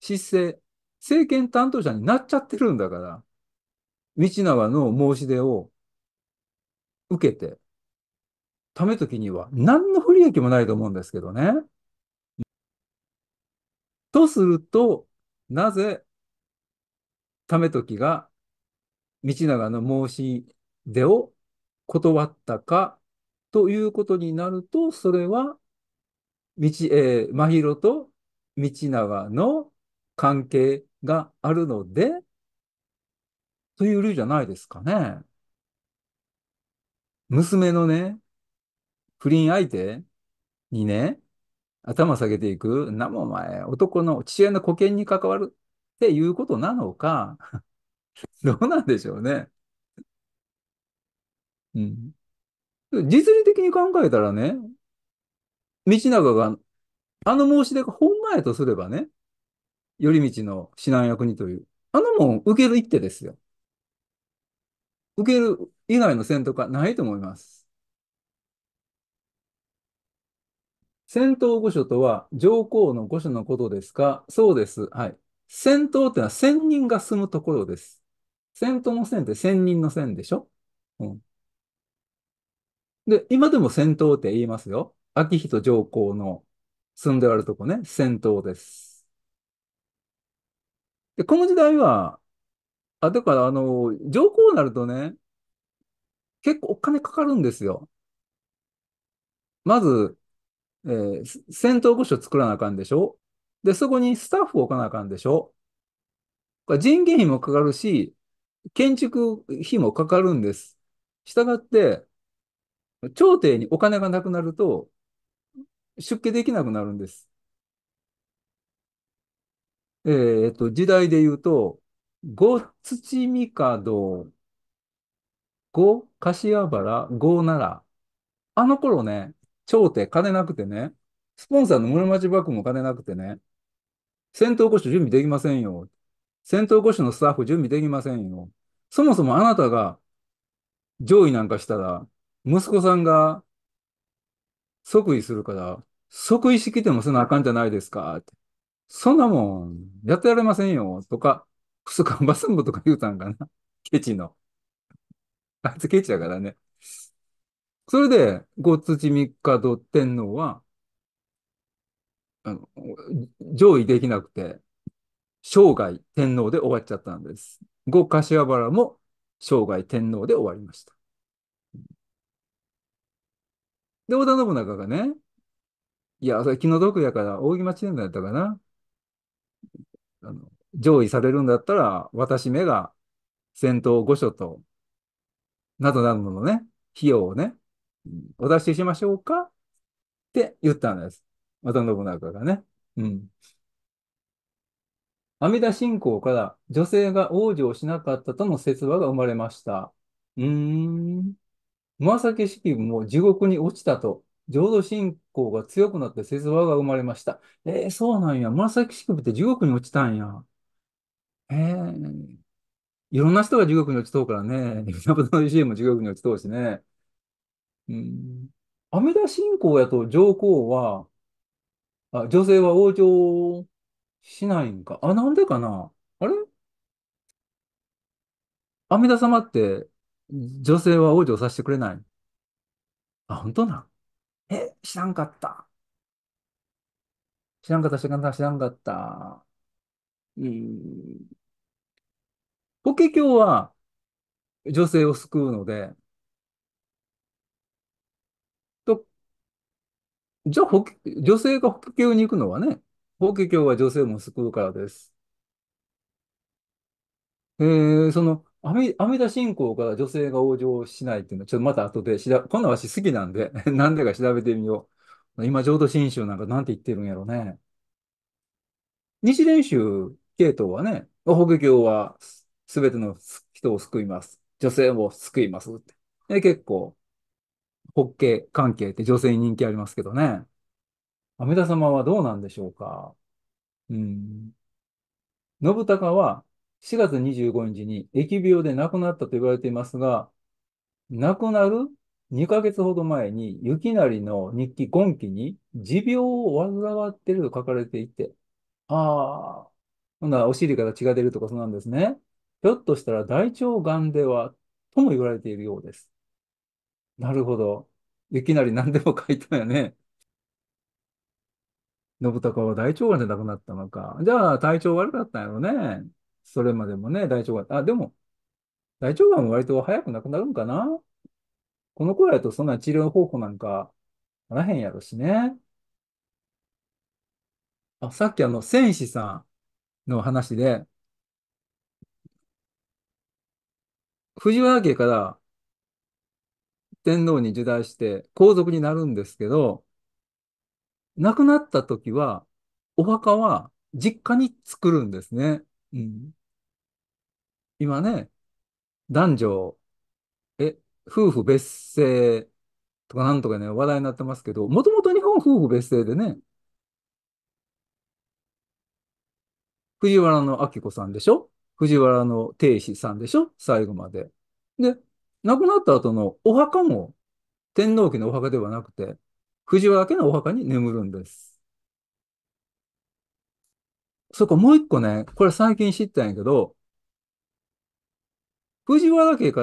失政、政権担当者になっちゃってるんだから、道長の申し出を受けて、ためときには、何の不利益もないと思うんですけどね。とすると、なぜ為時が道長の申し出を断ったかということになると、それは道、えー、真宙と道長の関係があるので、という理由じゃないですかね。娘のね、不倫相手にね、頭下げていく、なもお前、男の、父親の保険に関わるっていうことなのか、どうなんでしょうね。うん。実利的に考えたらね、道長があの申し出が本前とすればね、頼道の指南役にという、あのもん受ける一手ですよ。受ける以外の選択はないと思います。戦闘御所とは上皇の御所のことですかそうです。はい。戦闘ってのは仙人が住むところです。戦闘の線って仙人の線でしょ、うん、で、今でも戦闘って言いますよ。秋人上皇の住んであるとこね、戦闘です。で、この時代は、あ、だから、あの、上皇になるとね、結構お金かかるんですよ。まず、えー、戦闘部署作らなあかんでしょで、そこにスタッフを置かなあかんでしょ人件費もかかるし、建築費もかかるんです。したがって、朝廷にお金がなくなると、出家できなくなるんです。えー、っと、時代で言うと、五土角、五柏原、五奈良。あの頃ね、朝廷金なくてね、スポンサーの室町幕府も金なくてね、戦闘講習準備できませんよ。戦闘講習のスタッフ準備できませんよ。そもそもあなたが上位なんかしたら、息子さんが即位するから、即位式でもせなあかんじゃないですか。ってそんなもん、やってられませんよ。とか、クソ頑張すんぼとか言うたんかな。ケチの。あいつケチやからね。それで、ごつちみかど天皇は、あの上位できなくて、生涯天皇で終わっちゃったんです。ご柏原も生涯天皇で終わりました。で、織田信長がね、いや、それ気の毒やから扇町伝皇やったかな。あの上位されるんだったら、私めが戦闘御所と、などなどのね、費用をね、お出ししましょうかって言ったんです。た信長がね。うん。阿弥陀信仰から女性が往生しなかったとの説話が生まれました。うーん。紫式部も地獄に落ちたと、浄土信仰が強くなって説話が生まれました。えー、そうなんや。紫式部って地獄に落ちたんや。えー、いろんな人が地獄に落ちとうからね。源 氏も地獄に落ちとうしね。うん。阿弥陀信仰やと上皇は、あ、女性は横領しないんか。あ、なんでかなあれ阿弥陀様って女性は往生させてくれない。あ、本当なん。え、知らんかった。知らんかった、知らんかった、知らんかった。うん。法華経は女性を救うので、じゃあ、女性が法華経に行くのはね、法華経は女性も救うからです。えー、その、阿弥、阿弥陀信仰から女性が往生しないっていうのは、ちょっとまた後で調べ、こんなわし好きなんで、なんでか調べてみよう。今、浄土真宗なんかなんて言ってるんやろね。日蓮宗系統はね、法華経はすべての人を救います。女性も救いますって。結構、ホッケー関係って女性に人気ありますけどね。アメダ様はどうなんでしょうかうん。信孝は4月25日に疫病で亡くなったと言われていますが、亡くなる2ヶ月ほど前に、雪成の日記今期に、持病を患っていると書かれていて、ああ、ほんならお尻から血が出るとかそうなんですね。ひょっとしたら大腸がんでは、とも言われているようです。なるほど。いきなり何でも書いたよね。信孝は大腸がんで亡くなったのか。じゃあ、体調悪かったんやろね。それまでもね、大腸がん。あ、でも、大腸がんも割と早くなくなるんかな。この頃やとそんな治療方法なんかあらへんやろしね。あ、さっきあの、戦士さんの話で、藤原家から天皇に受代して皇族になるんですけど、亡くなった時は、お墓は実家に作るんですね。うん、今ね、男女、え、夫婦別姓とかなんとかね、話題になってますけど、もともと日本夫婦別姓でね、藤原の明子さんでしょ藤原の定子さんでしょ最後まで。で、亡くなった後のお墓も天皇家のお墓ではなくて、藤原家のお墓に眠るんです。そこもう一個ね、これ最近知ったんやけど、藤原家か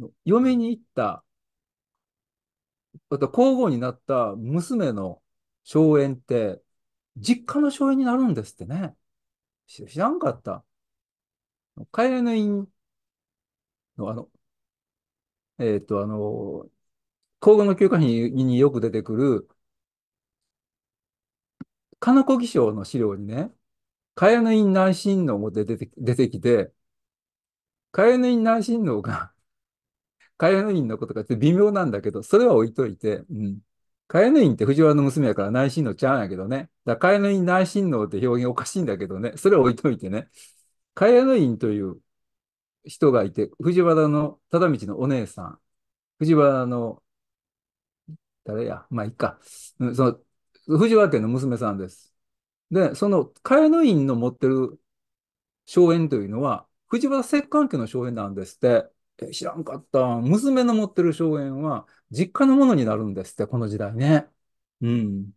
ら嫁に行った、あと皇后になった娘の荘園って、実家の荘園になるんですってね。知らんかった。帰れの院のあの、えっ、ー、と、あの、高校の教科書によく出てくる、金子義章の資料にね、ヌイ院内親王も出て出てきて、ヌイ院内親王がヌイ院のことかって微妙なんだけど、それは置いといて、うん。ヌイ院って藤原の娘やから内親王ちゃうんやけどね。だから茅野院内親王って表現おかしいんだけどね。それは置いといてね。ヌイ院という人がいて、藤原の忠道のお姉さん、藤原の、誰や、まあいいか、うん、その藤原家の娘さんです。で、その茅野院の持ってる荘園というのは、藤原摂関家の荘園なんですって。え知らんかった。娘の持ってる荘園は、実家のものになるんですって、この時代ね。うん。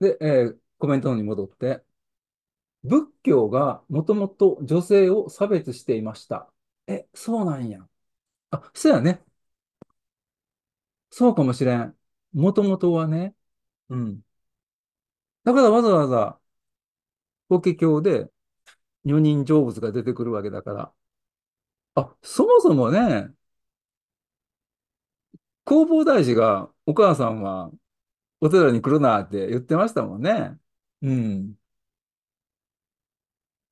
で、えーコメントに戻って、仏教がもともと女性を差別していました。え、そうなんや。あ、そうやね。そうかもしれん。もともとはね。うん。だからわざわざ、法華経で女人成仏が出てくるわけだから。あ、そもそもね、弘法大師がお母さんはお寺に来るなって言ってましたもんね。うん。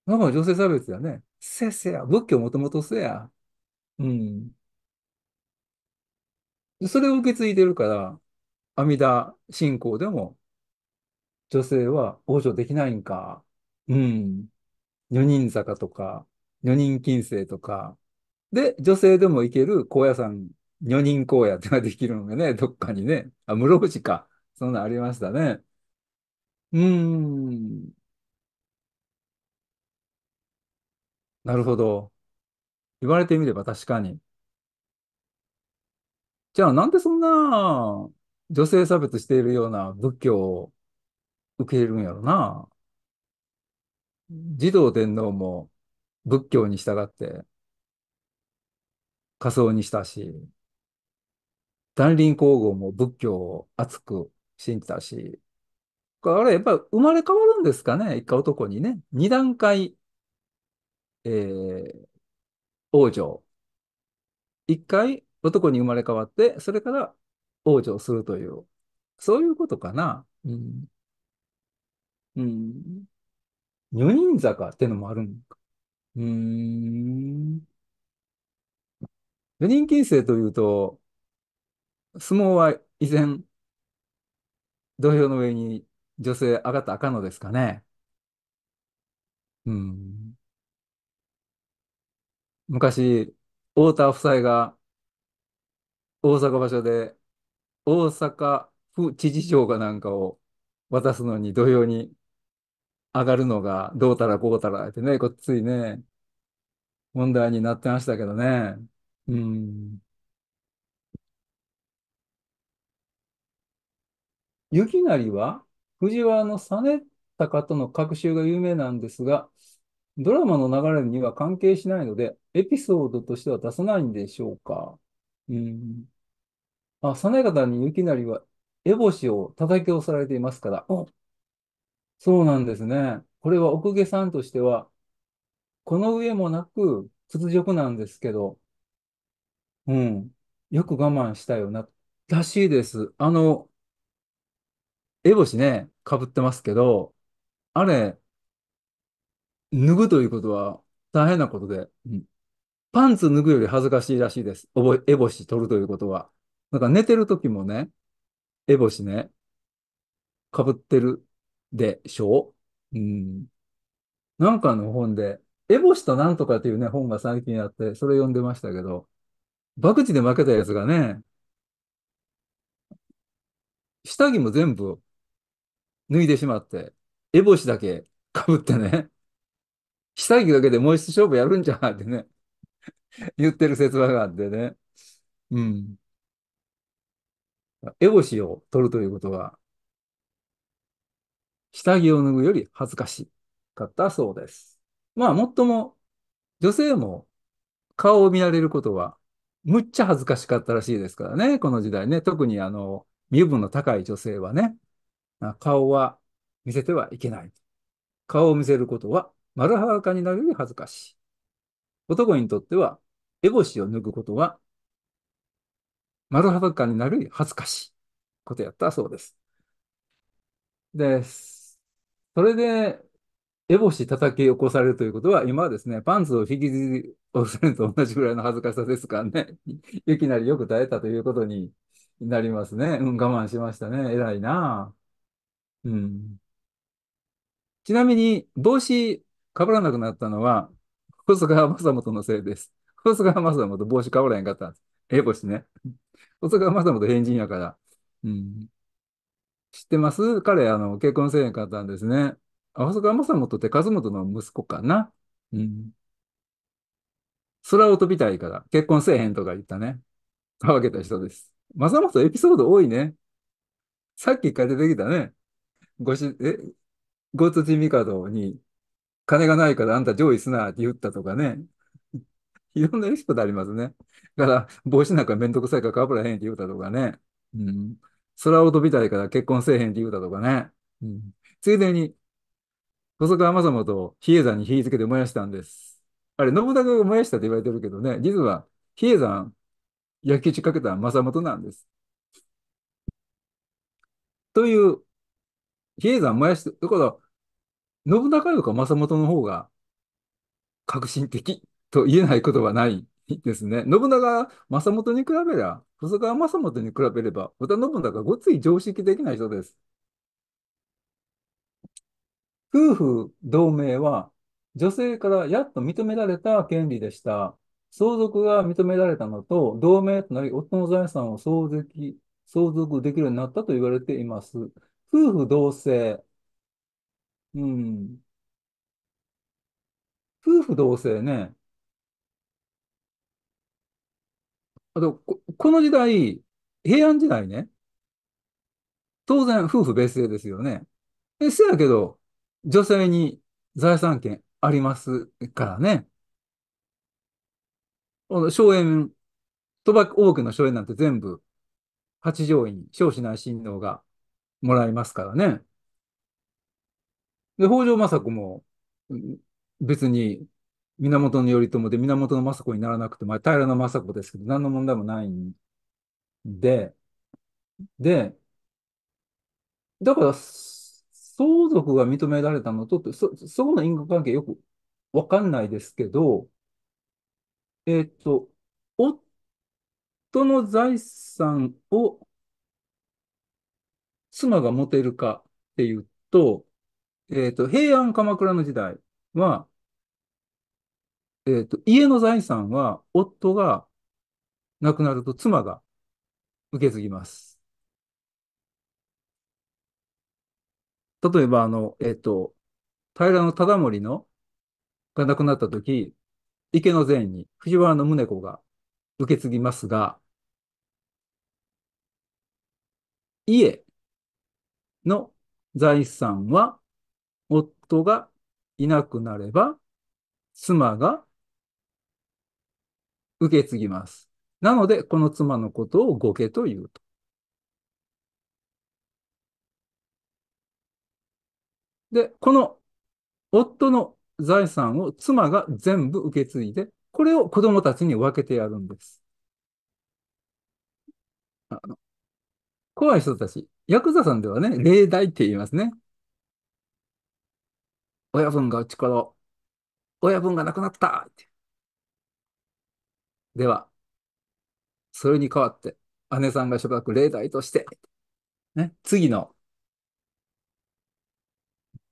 なんか女性差別やね。せっせや、仏教もともとせや。うん。それを受け継いでるから、阿弥陀信仰でも女性は往生できないんか。うん。女人坂とか、女人禁制とか。で、女性でも行ける高野山、女人高野ってのができるのがね、どっかにね。あ、室伏か。そんなのありましたね。うーん。なるほど。言われてみれば確かに。じゃあなんでそんな女性差別しているような仏教を受け入れるんやろな。児童天皇も仏教に従って仮装にしたし、男林皇后も仏教を熱く信じたし、あれやっぱ生まれ変わるんですかね、一回男にね。二段階えー、王女。一回男に生まれ変わって、それから王女をするという、そういうことかな。うん。うん。女人坂ってのもあるんか。うーん。女人禁制というと、相撲は依然、土俵の上に女性上がったらあかんのですかね。うん。昔、太田夫妻が大阪場所で、大阪府知事長かなんかを渡すのに土俵に上がるのがどうたらこうたらってね、こっついね、問題になってましたけどね。うん。雪成は藤原実高との隔週が有名なんですが、ドラマの流れには関係しないので、エピソードとしては出さないんでしょうか。うん。あ、早苗方に雪成は、烏帽子を叩きをされていますから。お、そうなんですね。これは奥下さんとしては、この上もなく屈辱なんですけど、うん。よく我慢したよな。らしいです。あの、烏帽子ね、被ってますけど、あれ、脱ぐということは大変なことで、うん、パンツ脱ぐより恥ずかしいらしいです。エボ烏帽子取るということは。なんか寝てる時もね、烏帽子ね、かぶってるでしょう。うん。なんかの本で、烏帽子となんとかっていうね、本が最近あって、それ読んでましたけど、博打で負けたやつがね、下着も全部脱いでしまって、烏帽子だけかぶってね、下着だけでもう一度勝負やるんじゃんってね、言ってる説話があってね。うん。エゴシを取るということは、下着を脱ぐより恥ずかしかったそうです。まあ、もっとも、女性も顔を見られることは、むっちゃ恥ずかしかったらしいですからね、この時代ね。特にあの、身分の高い女性はね、顔は見せてはいけない。顔を見せることは丸裸になるより恥ずかしい。男にとっては、烏帽子を脱ぐことは、丸裸になるより恥ずかしいことやったそうです。です。それで、烏帽子叩き起こされるということは、今はですね、パンツを引きずり下ろされると同じぐらいの恥ずかしさですからね。いきなりよく耐えたということになりますね。うん、我慢しましたね。偉いなうん。ちなみに、帽子かぶらなくなったのは、細川正元のせいです。細川正元帽子かぶらへんかったんです。ええ帽子ね。細川正元変人やから。うん。知ってます彼、あの、結婚せえへんかったんですね。細川正元って和本の息子かな。うん。空を飛びたいから結婚せえへんとか言ったね。たわけた人です。正元エピソード多いね。さっき一回出てきたね。ごし、え、ごつちみかどに金がないからあんた上位すなって言ったとかね。いろんなエピソードありますね。だから、帽子なんかめんどくさいからかぶらへんって言うたとかね。うん。空を飛びたいから結婚せえへんって言うたとかね。うん。ついでに、細川正元を比叡山に火付けて燃やしたんです。あれ、信長が燃やしたって言われてるけどね、実は比叡山焼き打ちかけた正元なんです。という、比叡山燃やして、だから、信長よか政元の方が革新的と言えないことはないですね。信長、政元に比べれば、細川政元に比べれば、織田信長ごつい常識的な人です。夫婦同盟は女性からやっと認められた権利でした。相続が認められたのと、同盟となり夫の財産を相続できるようになったと言われています。夫婦同姓うん。夫婦同姓ね。あと、こ、の時代、平安時代ね、当然夫婦別姓ですよね。え、せやけど、女性に財産権ありますからね。あの荘園、賭博多家の荘園なんて全部、八条院、少子内親王がもらいますからね。で、北条政子も、別に、源頼朝で源政子にならなくて、まあ、平政子ですけど、何の問題もないんで、で、だから、相続が認められたのと、そ、そこの因果関係よくわかんないですけど、えっ、と、夫の財産を妻が持てるかっていうと、えっ、ー、と、平安鎌倉の時代は、えっ、ー、と、家の財産は夫が亡くなると妻が受け継ぎます。例えば、あの、えっ、ー、と、平忠盛のが亡くなった時、池の前に藤原宗子が受け継ぎますが、家の財産は夫がいなくなれば、妻が受け継ぎます。なので、この妻のことを後家というと。で、この夫の財産を妻が全部受け継いで、これを子供たちに分けてやるんです。あの怖い人たち、ヤクザさんではね、例題って言いますね。親分がうちら。親分が亡くなったって。では、それに代わって、姉さんが所属例題として、ね、次の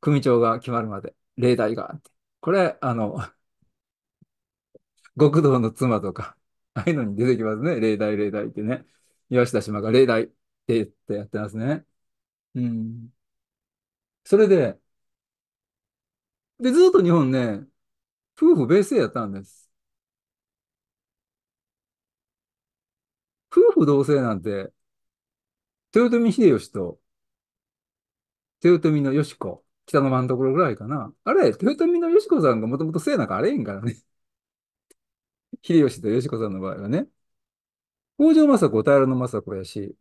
組長が決まるまで、例題があって。これ、あの、極道の妻とか、ああいうのに出てきますね。例題、例題ってね。岩下島が例題って言ってやってますね。うん。それで、で、ずっと日本ね、夫婦別姓やったんです。夫婦同姓なんて、豊臣秀吉と豊臣のよし子、北の真んところぐらいかな。あれ、豊臣のよし子さんがもともと姓なんかあれへんからね。秀吉とよし子さんの場合はね。北条政子、平政子やし、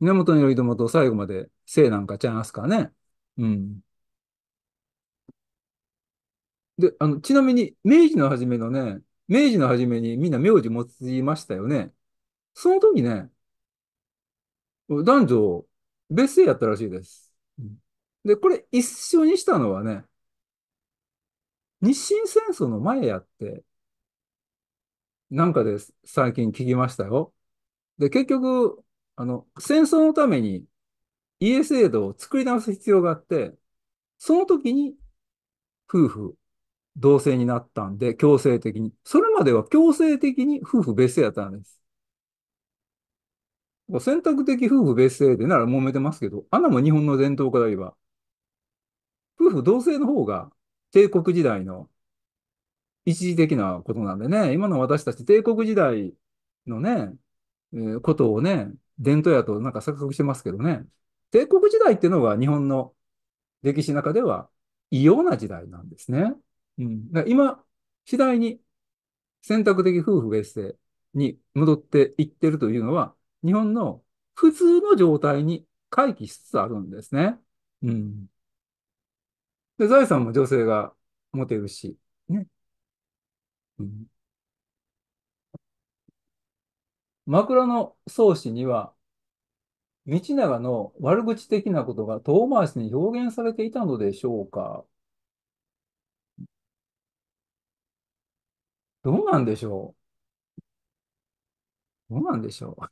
源頼朝と最後まで姓なんかちゃいますかね。うん。で、あの、ちなみに、明治の初めのね、明治の初めにみんな名字持ちましたよね。その時ね、男女別姓やったらしいです。で、これ一緒にしたのはね、日清戦争の前やって、なんかです、最近聞きましたよ。で、結局、あの、戦争のために家制度を作り直す必要があって、その時に夫婦同性になったんで、強制的に。それまでは強制的に夫婦別姓やったんです。選択的夫婦別姓でなら揉めてますけど、あんなも日本の伝統から言えば、夫婦同姓の方が帝国時代の一時的なことなんでね、今の私たち帝国時代のね、えー、ことをね、伝統やとなんか錯覚してますけどね、帝国時代っていうのが日本の歴史の中では異様な時代なんですね。うん、だ今、次第に選択的夫婦別姓に戻っていってるというのは、日本の普通の状態に回帰しつつあるんですね。うん。で、財産も女性が持てるし、ね。うん。枕草子には、道長の悪口的なことが遠回しに表現されていたのでしょうかどうなんでしょうどうなんでしょう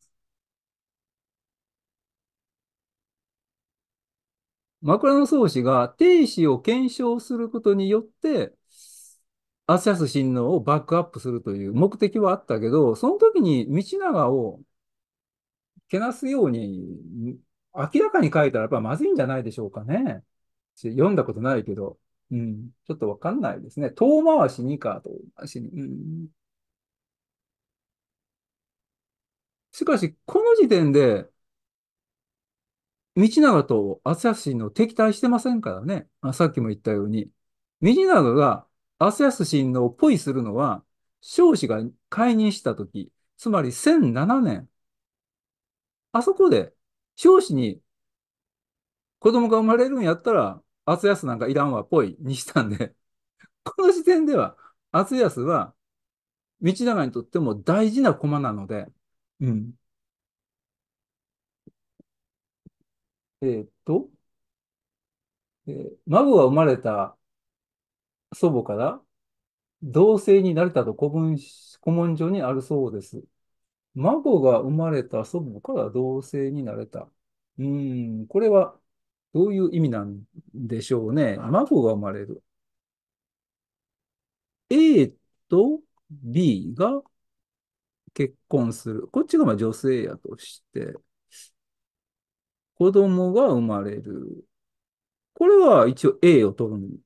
枕草子が定子を検証することによって、アシャス親王をバックアップするという目的はあったけど、その時に道長をけなすように明らかに書いたらやっぱまずいんじゃないでしょうかね。読んだことないけど。うん、ちょっとわかんないですね。遠回しにか、遠回しに。うん、しかし、この時点で、道長と敦康の敵対してませんからね。あさっきも言ったように。道長が敦康のをポイするのは、少子が解任したとき、つまり1007年。あそこで、少子に子供が生まれるんやったら、厚安なんかいらんわ、ぽいにしたんで、この時点では、厚安は、道長にとっても大事な駒なので、うん。えーっと、えー孫が生まれた祖母から、同姓になれたと古文し、古文書にあるそうです。孫が生まれた祖母から同姓になれたと古文古文書にあるそうです孫が生まれた祖母から同姓になれたうーん、これはどういう意味なんでしょうね。孫が生まれる。A と B が結婚する。こっちがまあ女性やとして、子供が生まれる。これは一応 A を取るん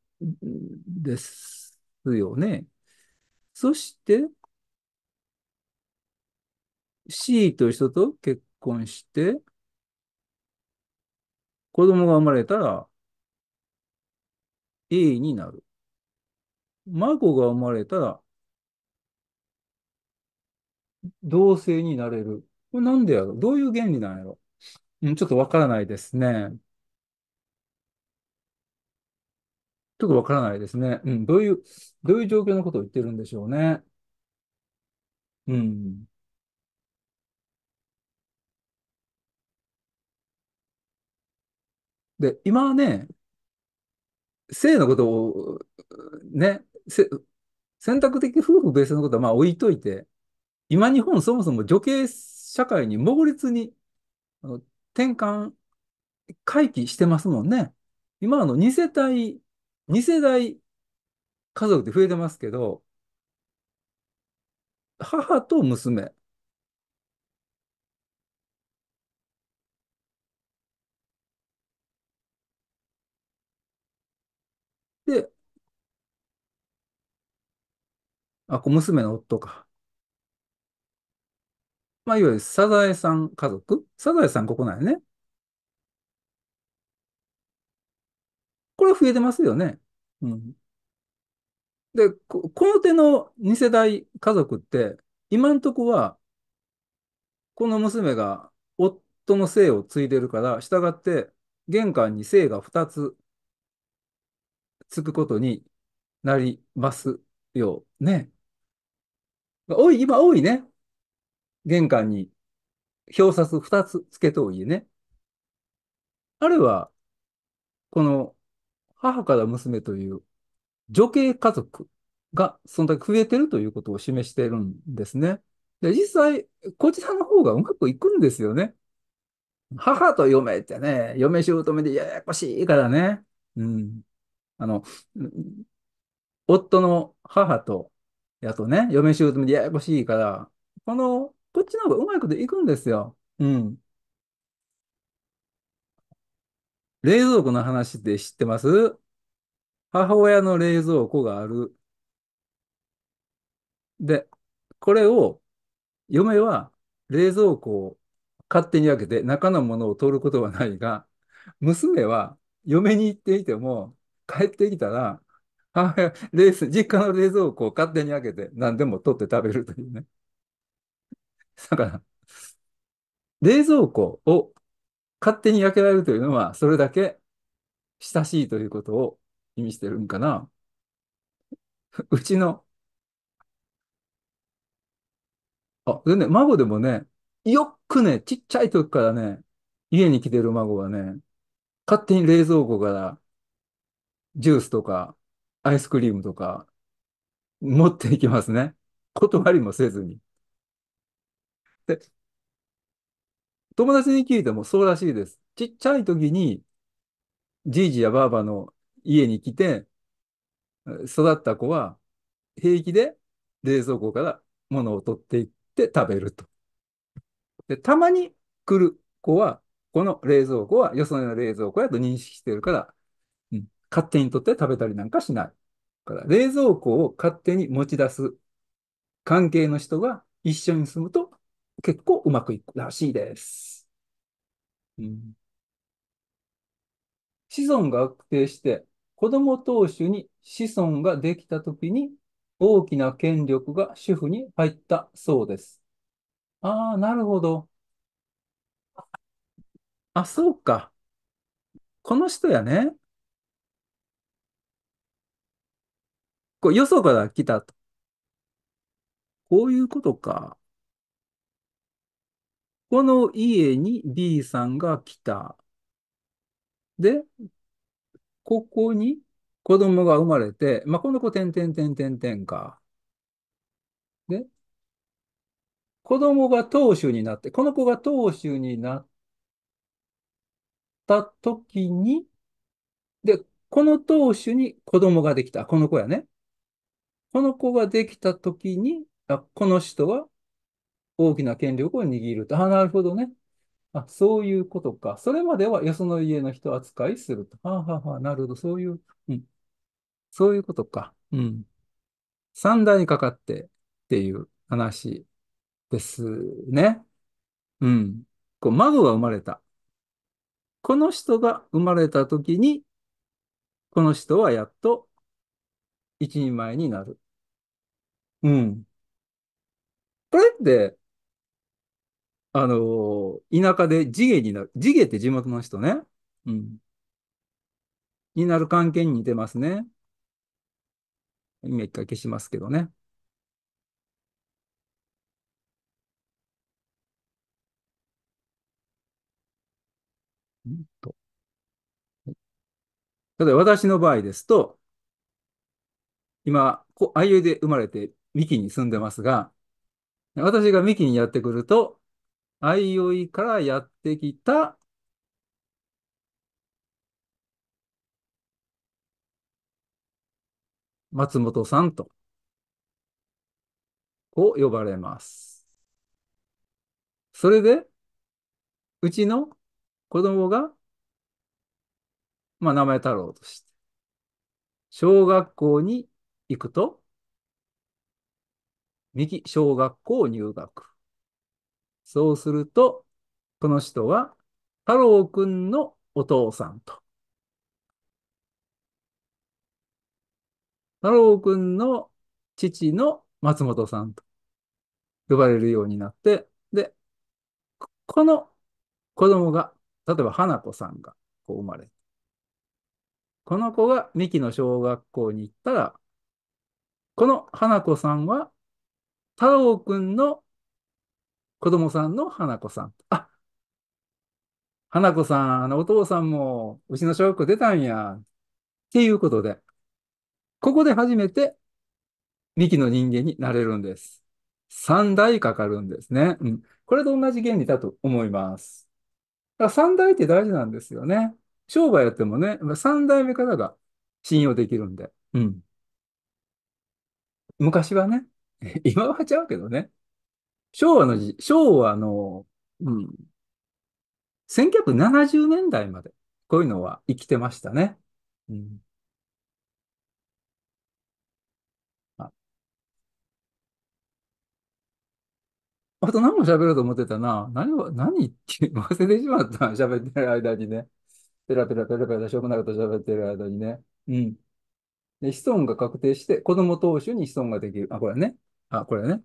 ですよね。そして、C という人と結婚して、子供が生まれたら、A になる。孫が生まれたら、同性になれる。これなんでやろどういう原理なんやろうん、ちょっとわからないですね。ちょっとわからないですね。うん、どういう、どういう状況のことを言ってるんでしょうね。うん。で、今はね、性のことを、ね、選択的夫婦別姓のことはまあ置いといて、今日本そもそも女系社会に猛烈に転換、回帰してますもんね。今あの2世帯、2世代家族って増えてますけど、母と娘、あ、小娘の夫か。まあ、いわゆるサザエさん家族サザエさん国内ね。これは増えてますよね。うん。で、こ、この手の2世代家族って、今んとこは、この娘が夫の姓を継いでるから、従って、玄関に姓が2つつくことになりますよね。多い、今多いね。玄関に表札2つつけておいてね。あるいは、この母から娘という女系家族がそんだけ増えてるということを示しているんですね。で、実際、こちらの方がうまくいくんですよね。母と嫁ってね、嫁姑でややこしいからね。うん。あの、夫の母とやとね、嫁めでややこしいから、この、こっちの方がうまいこといくんですよ。うん。冷蔵庫の話って知ってます母親の冷蔵庫がある。で、これを、嫁は冷蔵庫を勝手に開けて中のものを取ることはないが、娘は嫁に行っていても、帰ってきたら、母親、レース、実家の冷蔵庫を勝手に開けて何でも取って食べるというね。だから、冷蔵庫を勝手に開けられるというのは、それだけ親しいということを意味してるんかな。うちの、あ、でね、孫でもね、よくね、ちっちゃい時からね、家に来てる孫はね、勝手に冷蔵庫からジュースとかアイスクリームとか持っていきますね。断りもせずに。で、友達に聞いてもそうらしいです。ちっちゃい時に、じいじやばあばの家に来て、育った子は平気で冷蔵庫から物を取っていって食べると。で、たまに来る子は、この冷蔵庫はよその冷蔵庫やと認識してるから、うん、勝手に取って食べたりなんかしない。から、冷蔵庫を勝手に持ち出す関係の人が一緒に住むと結構うまくいくらしいです。うん、子孫が確定して子供当主に子孫ができた時に大きな権力が主婦に入ったそうです。ああ、なるほど。あ、そうか。この人やね。こう、よそから来たと。こういうことか。この家に B さんが来た。で、ここに子供が生まれて、まあ、この子、てんてんてんてんてんか。で、子供が当主になって、この子が当主になった時に、で、この当主に子供ができた。この子やね。この子ができたときにあ、この人は大きな権力を握ると。あ、なるほどね。あ、そういうことか。それまではよその家の人扱いすると。はあ、はあ、はなるほど。そういう、うん。そういうことか。うん。三代にかかってっていう話ですね。うん。こう、孫が生まれた。この人が生まれた時に、この人はやっと一人前になる。うん。これって、あのー田舎で地毛になる。地毛って地元の人ね。うん。になる関係に似てますね。今一回消しますけどね。例えば私の場合ですと、今、あゆで生まれて三木に住んでますが、私が三木にやってくると、あいおいからやってきた、松本さんと、こう呼ばれます。それで、うちの子供が、まあ、名前太郎として、小学校に行くと、右、小学校入学。そうすると、この人は、太郎くんのお父さんと。太郎くんの父の松本さんと呼ばれるようになって、で、この子供が、例えば花子さんがこう生まれこの子が三木の小学校に行ったら、この花子さんは、太郎くんの子供さんの花子さん。あ、花子さん、あのお父さんもうちの小学校出たんや。っていうことで、ここで初めて幹の人間になれるんです。三代かかるんですね。うん。これと同じ原理だと思います。だから三代って大事なんですよね。商売やってもね、三代目からが信用できるんで。うん。昔はね、今はちゃうけどね、昭和のじ、昭和の、うん、1970年代まで、こういうのは生きてましたね。うん、あと何も喋ろうと思ってたな。何を、何って忘れてしまった。喋ってる間にね。ペラペラペラペラしょうもないこと喋ってる間にね。うん。で、子孫が確定して、子供当主に子孫ができる。あ、これね。あ、これね。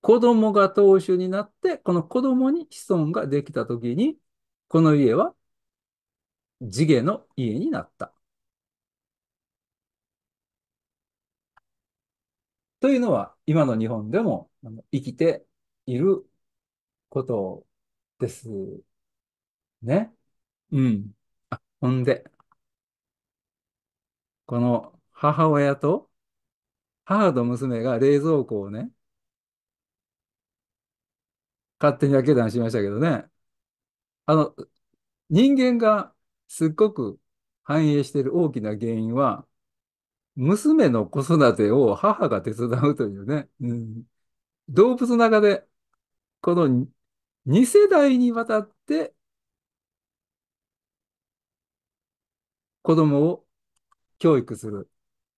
子供が当主になって、この子供に子孫ができたときに、この家は、地下の家になった。というのは、今の日本でも生きていることですね。うん。あ、ほんで。この母親と、母と娘が冷蔵庫をね、勝手に開けたしましたけどね。あの、人間がすっごく反映している大きな原因は、娘の子育てを母が手伝うというね、うん、動物の中で、この2世代にわたって子供を教育する、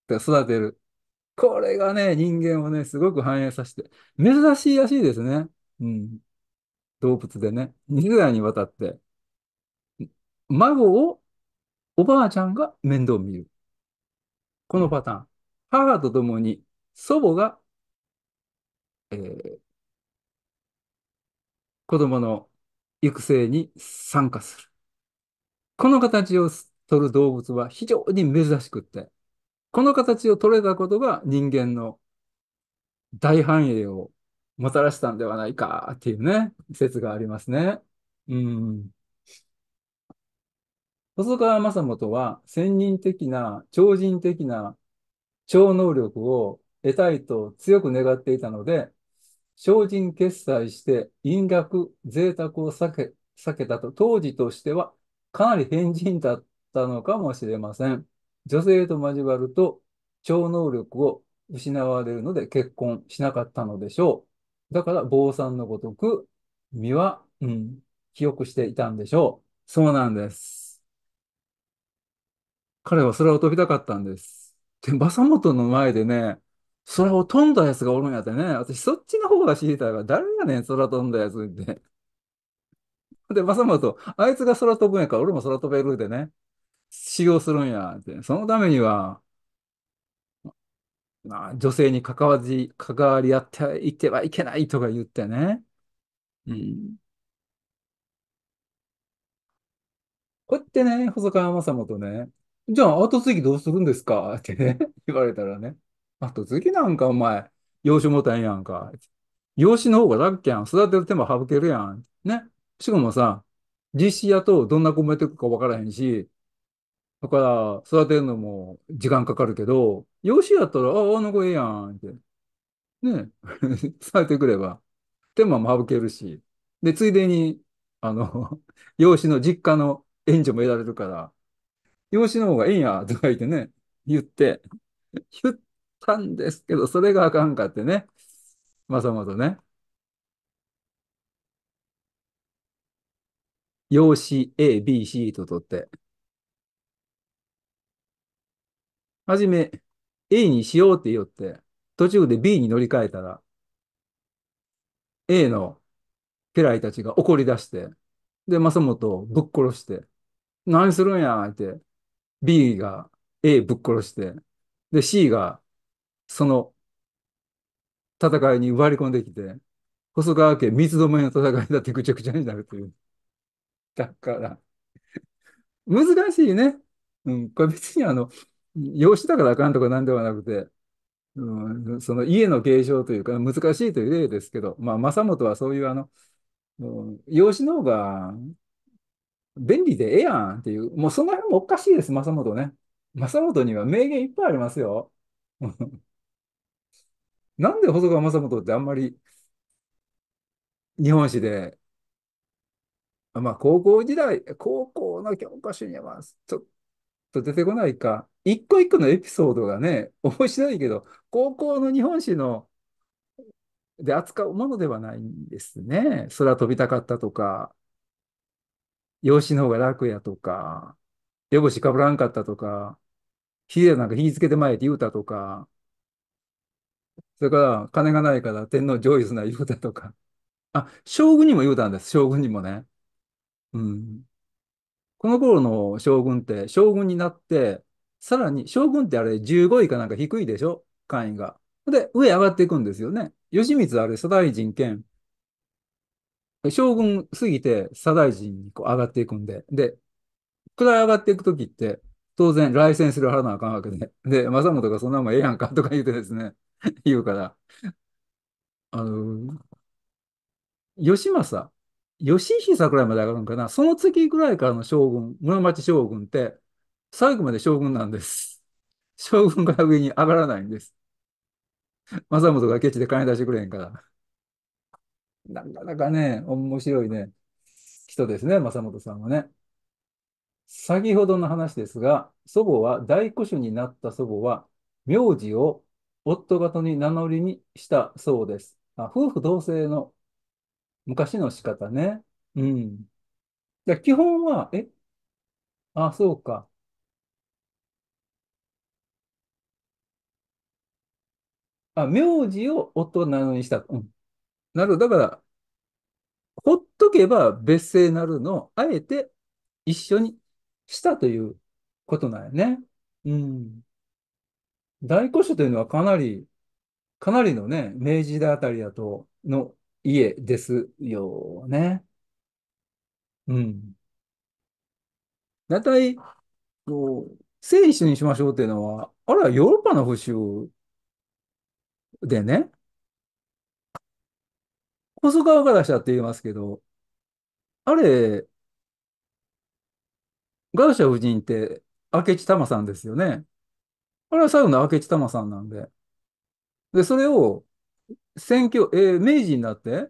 育てる。これがね、人間をね、すごく反映させて、珍しいらしいですね。うん。動物でね、20代にわたって、孫をおばあちゃんが面倒見る。このパターン。母と共に祖母が、えー、子供の育成に参加する。この形を取る動物は非常に珍しくって、この形を取れたことが人間の大繁栄をもたらしたんではないかっていうね、説がありますね。うん。細川正元は先人的な、超人的な超能力を得たいと強く願っていたので、精進決済して陰楽、贅沢を避け、避けたと、当時としてはかなり変人だっったのかもしれません。女性と交わると超能力を失われるので結婚しなかったのでしょう。だから坊さんのごとく身は、うん、記憶していたんでしょう。そうなんです。彼は空を飛びたかったんです。で、正本の前でね、空を飛んだやつがおるんやってね、私そっちの方が知りたいから、誰やねん、空飛んだやつって。で、正本、あいつが空飛ぶんやから、俺も空飛べるでね。修行するんやって。そのためには、まあ、女性に関わり、関わり合っていてはいけないとか言ってね。うん。こうやってね、細川雅元ね、じゃあ後継ぎどうするんですか ってね、言われたらね、後継ぎなんかお前、養子持たんやんか。養子の方が楽やん。育てる手も省けるやん。ね。しかもさ、実施やとどんな子もやってくか分からへんし、だから、育てるのも時間かかるけど、養子やったら、ああ、あの子ええやんって。ね え、さてくれば、手間も省けるし、で、ついでに、あの、養子の実家の援助も得られるから、養子の方がええんや、とか言ってね、言って、言ったんですけど、それがあかんかってね、まさまさね、養子 A、B、C と取って、はじめ A にしようって言って、途中で B に乗り換えたら、A の家来たちが怒り出して、で、正本をぶっ殺して、何するんやって、B が A ぶっ殺して、で、C がその戦いに割り込んできて、細川家三つどめの戦いだってぐちゃぐちゃになるという。だから難しいね。うん、これ別にあの、養子だからあかんとかなんではなくて、うん、その家の継承というか難しいという例ですけど、まあ、政元はそういうあの、うん、養子の方が便利でええやんっていう、もうその辺もおかしいです、政元ね。政元には名言いっぱいありますよ。なんで細川政元ってあんまり日本史で、まあ高校時代、高校の教科書にはちょっと出てこないか、一個一個のエピソードがね、面白いけど、高校の日本史ので扱うものではないんですね。空飛びたかったとか、養子の方が楽やとか、夜星かぶらんかったとか、火でなんか火つけて前って言うたとか、それから金がないから天皇上位すな言うたとか、あ、将軍にも言うたんです、将軍にもね。うん。この頃の将軍って将軍になって、さらに将軍ってあれ15位かなんか低いでしょ官位が。で、上上がっていくんですよね。義満あれ、左大臣兼、将軍すぎて左大臣にこう上がっていくんで、で、位上がっていくときって、当然、来戦する腹なあかんわけで、で、政本がそんなもんええやんかとか言うてですね、言うから、あの、義政吉く桜井まで上がるのかな、その次ぐらいからの将軍、室町将軍って、最後まで将軍なんです。将軍が上に上がらないんです。政本がケチで金出してくれへんから。なかなかね、面白いね、人ですね、政本さんはね。先ほどの話ですが、祖母は大古主になった祖母は、名字を夫方に名乗りにしたそうです。あ夫婦同姓の昔の仕方ね。うん。じゃ基本は、え、あ、そうか。あ、名字を大人にした。うん。なるほど。だから、ほっとけば別姓なるのを、あえて一緒にしたということなんやね。うん。大古書というのはかなり、かなりのね、明治時代あたりだと、の家ですよね。うん。だいたい、こう、聖一にしましょうっていうのは、あれはヨーロッパの風習でね、細川からしたって言いますけど、あれ、ガーシャ夫人って、明智玉さんですよね。あれは最後の明智玉さんなんで。で、それを、宣教、えー、明治になって、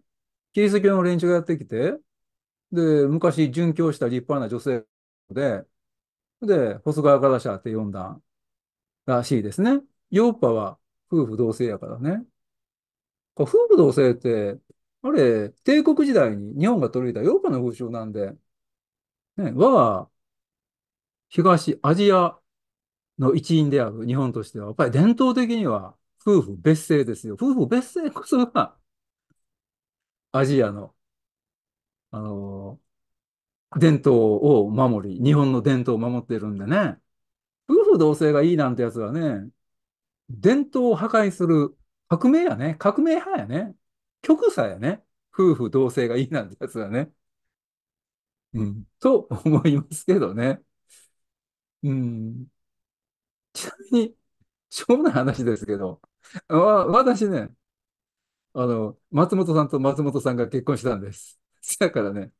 キリスト教の連中がやってきて、で、昔、殉教した立派な女性で、で、細川から社って呼んだらしいですね。ヨーロッパは夫婦同姓やからね。夫婦同姓って、あれ、帝国時代に日本が取り入れたヨーロッパの風習なんで、ね、我が東アジアの一員である日本としては、やっぱり伝統的には夫婦別姓ですよ。夫婦別姓こそが、アジアの、あのー、伝統を守り、日本の伝統を守ってるんでね。夫婦同姓がいいなんてやつはね、伝統を破壊する革命やね。革命派やね。極左やね。夫婦同姓がいいなんてやつはね。うん。と思いますけどね。うん。ちなみに、しょうもない話ですけど、わ、私ね、あの、松本さんと松本さんが結婚したんです。だからね、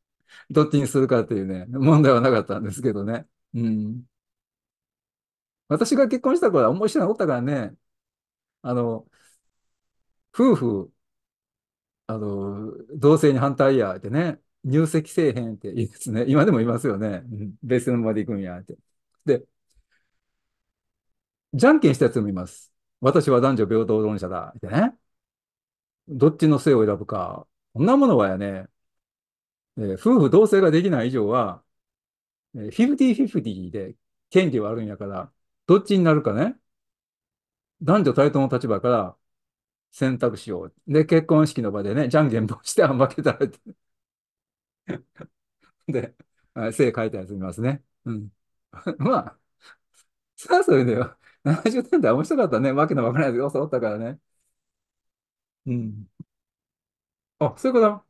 どっちにするかっていうね、問題はなかったんですけどね。うん。私が結婚した頃は面白いのおったからね、あの、夫婦、あの、同性に反対や、ってね、入籍せえへんって言うですね。今でも言いますよね。うん、別のまで行くんや、って。で、じゃんけんしたやつもいます。私は男女平等論者だ。ってね。どっちの性を選ぶか。こんなものはやね、えー、夫婦同性ができない以上は、えー、50-50で権利はあるんやから、どっちになるかね。男女対等の立場から選択肢を。で、結婚式の場でね、じゃんけんぼして、あ、負けたらって。で、性書いたやつ見ますね。うん。まあ、さあ、それでは。70年代面白かったね。わけのわからない要素おったからね。うん。あ、そういうことだ。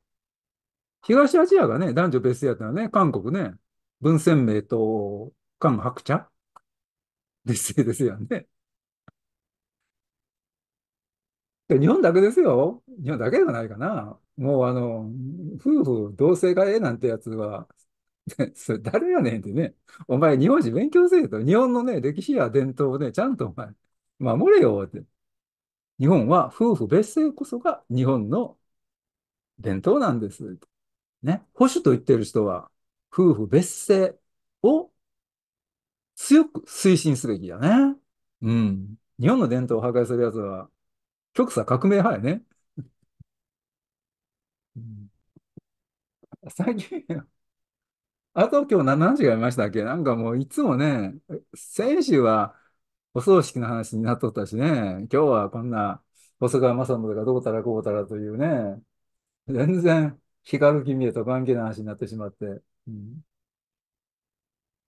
東アジアがね、男女別姓やったらね、韓国ね、文鮮明と韓白茶別姓ですよね。日本だけですよ。日本だけではないかな。もうあの、夫婦同姓がええなんてやつは、それ誰やねんってね、お前日本人勉強せえと、日本のね、歴史や伝統をね、ちゃんとお前、守れよって。日本は夫婦別姓こそが日本の伝統なんです。ね、保守と言ってる人は、夫婦別姓を強く推進すべきだね。うん。日本の伝統を破壊する奴は、極左革命派やね。うん、最近、あと今日何時がいましたっけなんかもういつもね、先週はお葬式の話になっとったしね、今日はこんな細川正信がどうたらこうたらというね、全然光る君へと関係な話になってしまって。うん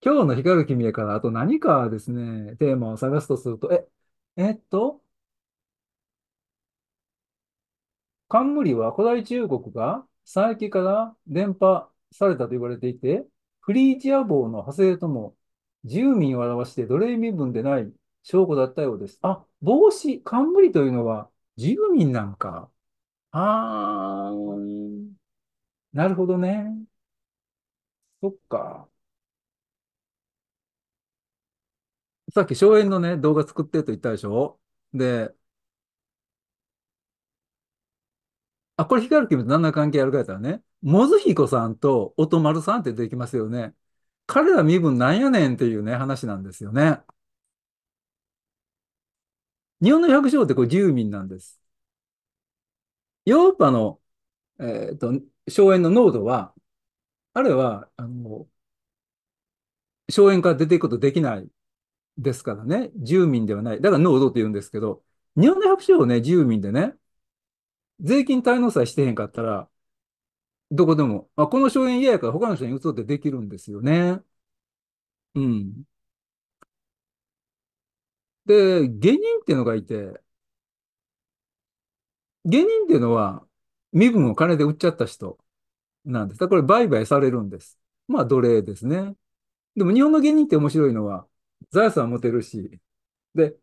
今日の光る君へからあと何かですね、テーマを探すとすると、え、えっと、冠は古代中国が佐伯から伝播されたと言われていて、フリージア帽の派生とも、住民を表して奴隷身分でない証拠だったようです。あ、帽子、冠というのは住民なんか。あー、なるほどね。そっか。さっき荘園のね、動画作ってと言ったでしょで、あ、これ光る君と何の関係あるかやったらね、モズヒコさんとオトマルさんって出てきますよね。彼ら身分なんやねんっていうね、話なんですよね。日本の百姓ってこれ住民なんです。ヨーロッパの、えっ、ー、と、荘園の濃度は、あれは、あの、荘園から出ていくことできないですからね、住民ではない。だから濃度って言うんですけど、日本の百姓をね、住民でね、税金滞納さえしてへんかったら、どこでも、あ、この証言嫌やから他の人に移ってできるんですよね。うん。で、下人っていうのがいて、下人っていうのは身分を金で売っちゃった人なんです。だからこれ売買されるんです。まあ奴隷ですね。でも日本の下人って面白いのは財産持てるし、で、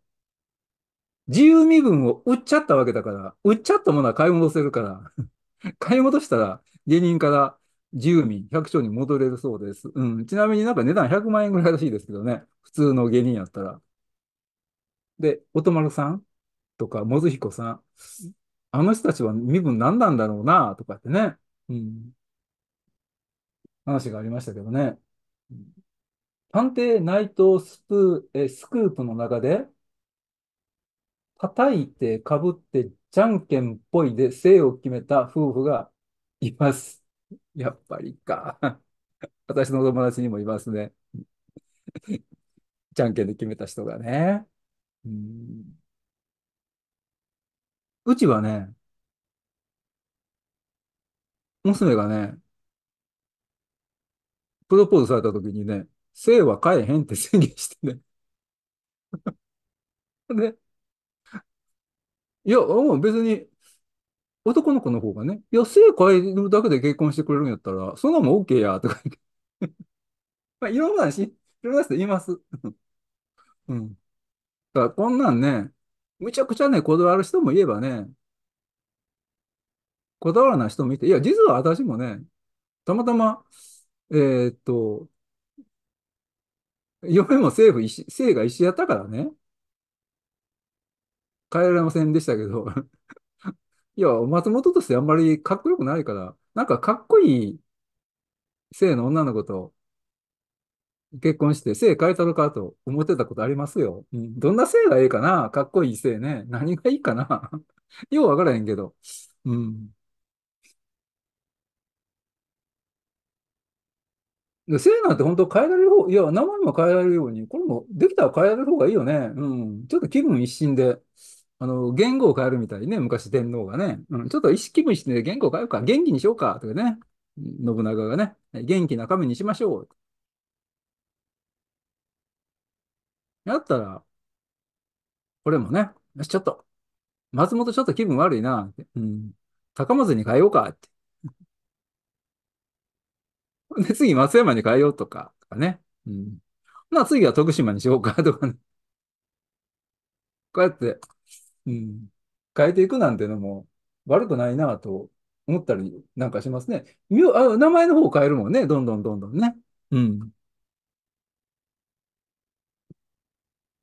自由身分を売っちゃったわけだから、売っちゃったものは買い戻せるから、買い戻したら下人から自由民百姓に戻れるそうです。うん。ちなみになんか値段100万円ぐらいらしいですけどね。普通の下人やったら。で、音丸さんとか、もずひこさん。あの人たちは身分何なんだろうな、とかってね。うん。話がありましたけどね。探偵ナイトスクープの中で、叩いて、かぶって、じゃんけんっぽいで性を決めた夫婦がいます。やっぱりか。私の友達にもいますね。じゃんけんで決めた人がね。うん、うちはね、娘がね、プロポーズされた時にね、性は変えへんって宣言してね。で、いや、もう別に、男の子の方がね、いや、性変えるだけで結婚してくれるんやったら、そんなもん OK や、とか言って。まあ、いろんなし、いろんな人います。うん。だからこんなんね、むちゃくちゃね、こだわる人もいればね、こだわらない人もいて、いや、実は私もね、たまたま、えーっと、嫁も政府、性が一緒やったからね、変えられませんでしたけど いや、松本としてあんまりかっこよくないから、なんかかっこいい性の女の子と結婚して性変えたのかと思ってたことありますよ。うん、どんな性がええかなかっこいい性ね。何がいいかな ようわからへんけど。うん。で性なんて本当変えられる方、いや、名前も変えられるように、これもできたら変えられる方がいいよね。うん。ちょっと気分一新で。あの、言語を変えるみたいにね、昔天皇がね、うん、ちょっと意識分して言語を変えるか、元気にしようか、とかね、信長がね、元気な神にしましょう。やったら、俺もね、よし、ちょっと、松本ちょっと気分悪いな、うん、高松に変えようか、って。で、次、松山に変えようとか、とかね。うん。まあ、次は徳島にしようか、とかね。こうやって、うん、変えていくなんてのも悪くないなと思ったりなんかしますね。あ名前の方を変えるもんね、どんどんどんどんね。うん。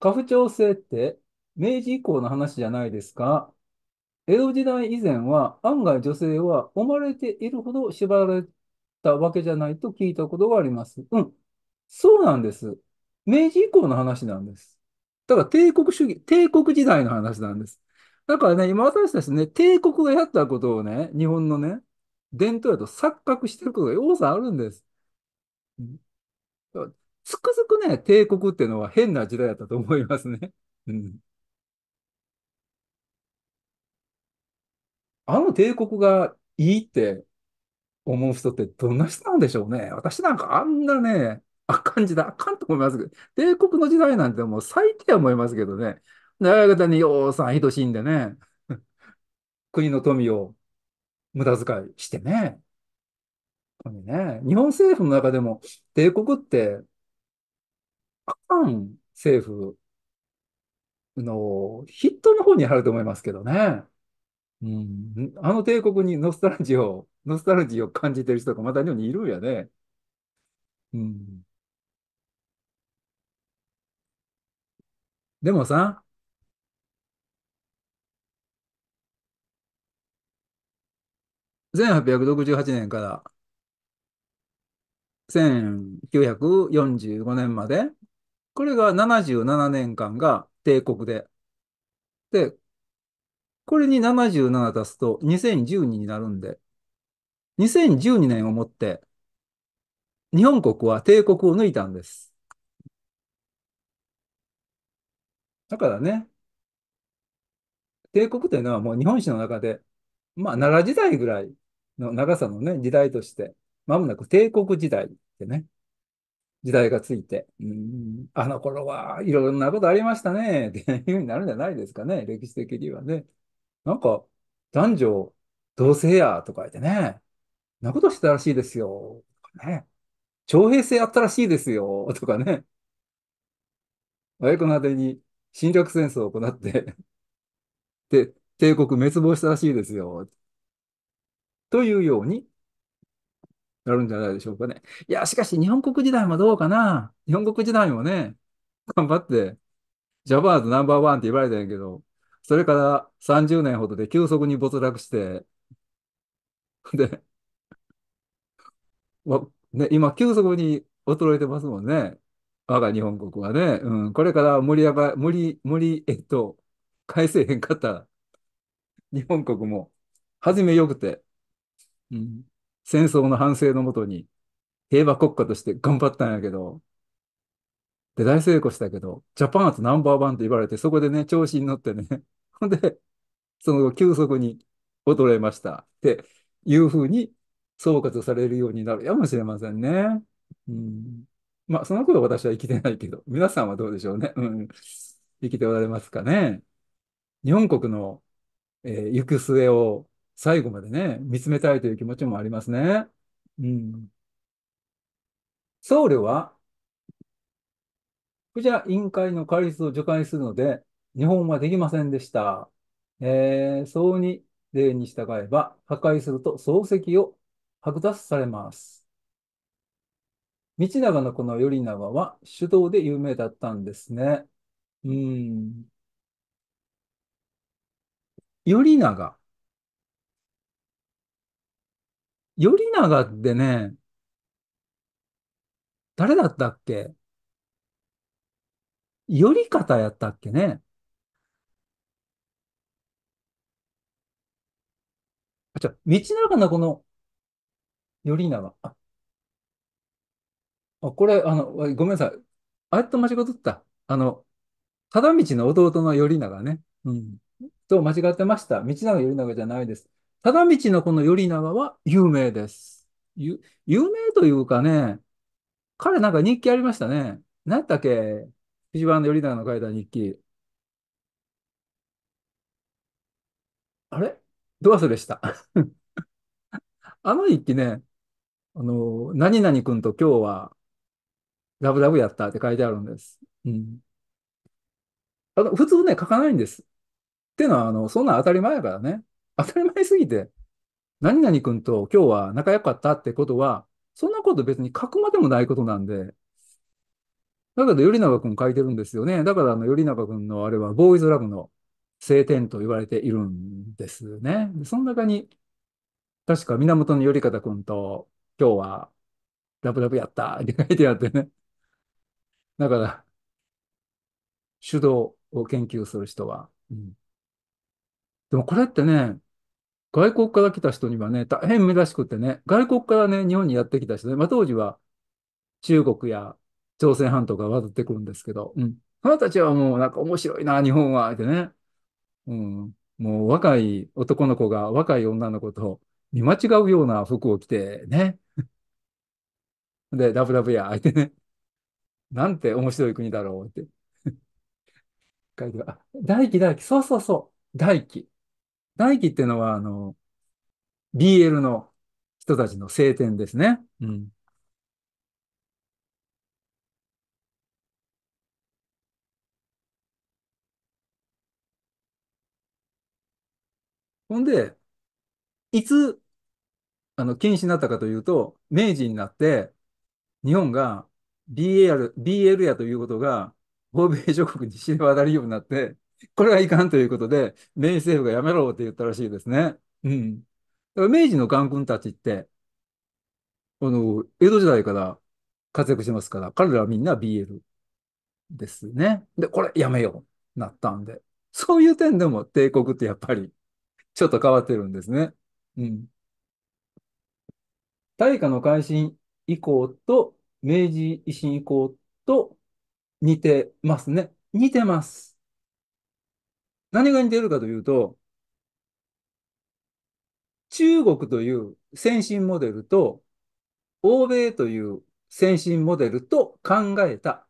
家父長制って明治以降の話じゃないですか。江戸時代以前は案外女性は生まれているほど縛られたわけじゃないと聞いたことがあります。うん。そうなんです。明治以降の話なんです。だから帝国主義、帝国時代の話なんです。だからね、今私たちね、帝国がやったことをね、日本のね、伝統やと錯覚してることが多さあるんです。つくづくね、帝国っていうのは変な時代だったと思いますね。うん。あの帝国がいいって思う人ってどんな人なんでしょうね。私なんかあんなね、あかん時代、あかんと思いますけど、帝国の時代なんてもう最低は思いますけどね、長方にようさん等しいんでね、国の富を無駄遣いしてね。ね、日本政府の中でも帝国ってあかん政府の筆頭の方にあると思いますけどね。うん、あの帝国にノスタルジーを、ノスタルジーを感じてる人がまた日本にいるんやね。うん。でもさ、1868年から1945年まで、これが77年間が帝国で、で、これに77足すと2012になるんで、2012年をもって日本国は帝国を抜いたんです。だからね、帝国というのはもう日本史の中で、まあ、奈良時代ぐらいの長さのね、時代として、まもなく帝国時代ってね、時代がついて、うん、あの頃はいろんなことありましたね、っていうふうになるんじゃないですかね、歴史的にはね。なんか、男女同性やとか言ってね、なことしてたらしいですよ、とかね。徴兵制あったらしいですよ、とかね。親子このに、侵略戦争を行って で、帝国滅亡したらしいですよ。というようになるんじゃないでしょうかね。いや、しかし日本国時代もどうかな。日本国時代もね、頑張って、ジャパンズナンバーワンって言われたんやけど、それから30年ほどで急速に没落して、で、ね、今急速に衰えてますもんね。我が日本国はね、うん、これから盛り上が、無理、無理、えっと、返せへんかった日本国も、初めよくて、うん、戦争の反省のもとに、平和国家として頑張ったんやけど、で、大成功したけど、ジャパンアートナンバーワンと言われて、そこでね、調子に乗ってね、ほんで、その後、急速に衰えましたっていうふうに総括されるようになるやもしれませんね。うんまあ、そのと私は生きてないけど、皆さんはどうでしょうね。うん、生きておられますかね。日本国の、えー、行く末を最後までね、見つめたいという気持ちもありますね。うん。僧侶は、不邪委員会の戒律を除外するので、日本はできませんでした。えー、そうに例に従えば、破壊すると漱石を剥奪されます。道長のこの頼長は手動で有名だったんですね。うん。頼長。頼長ってね、誰だったっけ頼方やったっけねあ、じゃ、道長のこの、頼長。ああ、これ、あの、ごめんなさい。あれと間違っとった。あの、忠道の弟の頼長ね。うん。と間違ってました。道長頼長じゃないです。忠道のこの頼長は有名です。有名というかね、彼なんか日記ありましたね。何やったっけ藤原頼長の書いた日記。あれど忘れした。あの日記ね、あの、何々君と今日はラブラブやったって書いてあるんです。うん。あの、普通ね、書かないんです。っていうのは、あの、そんな当たり前やからね。当たり前すぎて、何々君と今日は仲良かったってことは、そんなこと別に書くまでもないことなんで、だけど、頼長君書いてるんですよね。だから、あの、頼長君のあれは、ボーイズラブの聖典と言われているんですね。その中に、確か源頼方君と今日はラブラブやったって書いてあってね。だから、手動を研究する人は。うん、でもこれってね、外国から来た人にはね、大変珍しくてね、外国からね、日本にやってきた人ね、まあ、当時は中国や朝鮮半島が渡ってくるんですけど、うん。そたちはもうなんか面白いな、日本は、ってね。うん。もう若い男の子が若い女の子と見間違うような服を着てね。で、ラブラブや、相手ね。なんて面白い国だろうって書いてあ、大輝大輝、そうそうそう、大輝。大輝ってのは、あの、BL の人たちの聖典ですね。うん。ほんで、いつ、あの、禁止になったかというと、明治になって、日本が BL, BL やということが、欧米諸国に知れ渡るようになって、これはいかんということで、明治政府がやめろって言ったらしいですね。うん。明治の官軍たちって、あの、江戸時代から活躍してますから、彼らはみんな BL ですね。で、これやめよう、なったんで。そういう点でも帝国ってやっぱり、ちょっと変わってるんですね。うん。大化の改新以降と明治維新以降と似てますね。似てます。何が似てるかというと、中国という先進モデルと、欧米という先進モデルと考えた。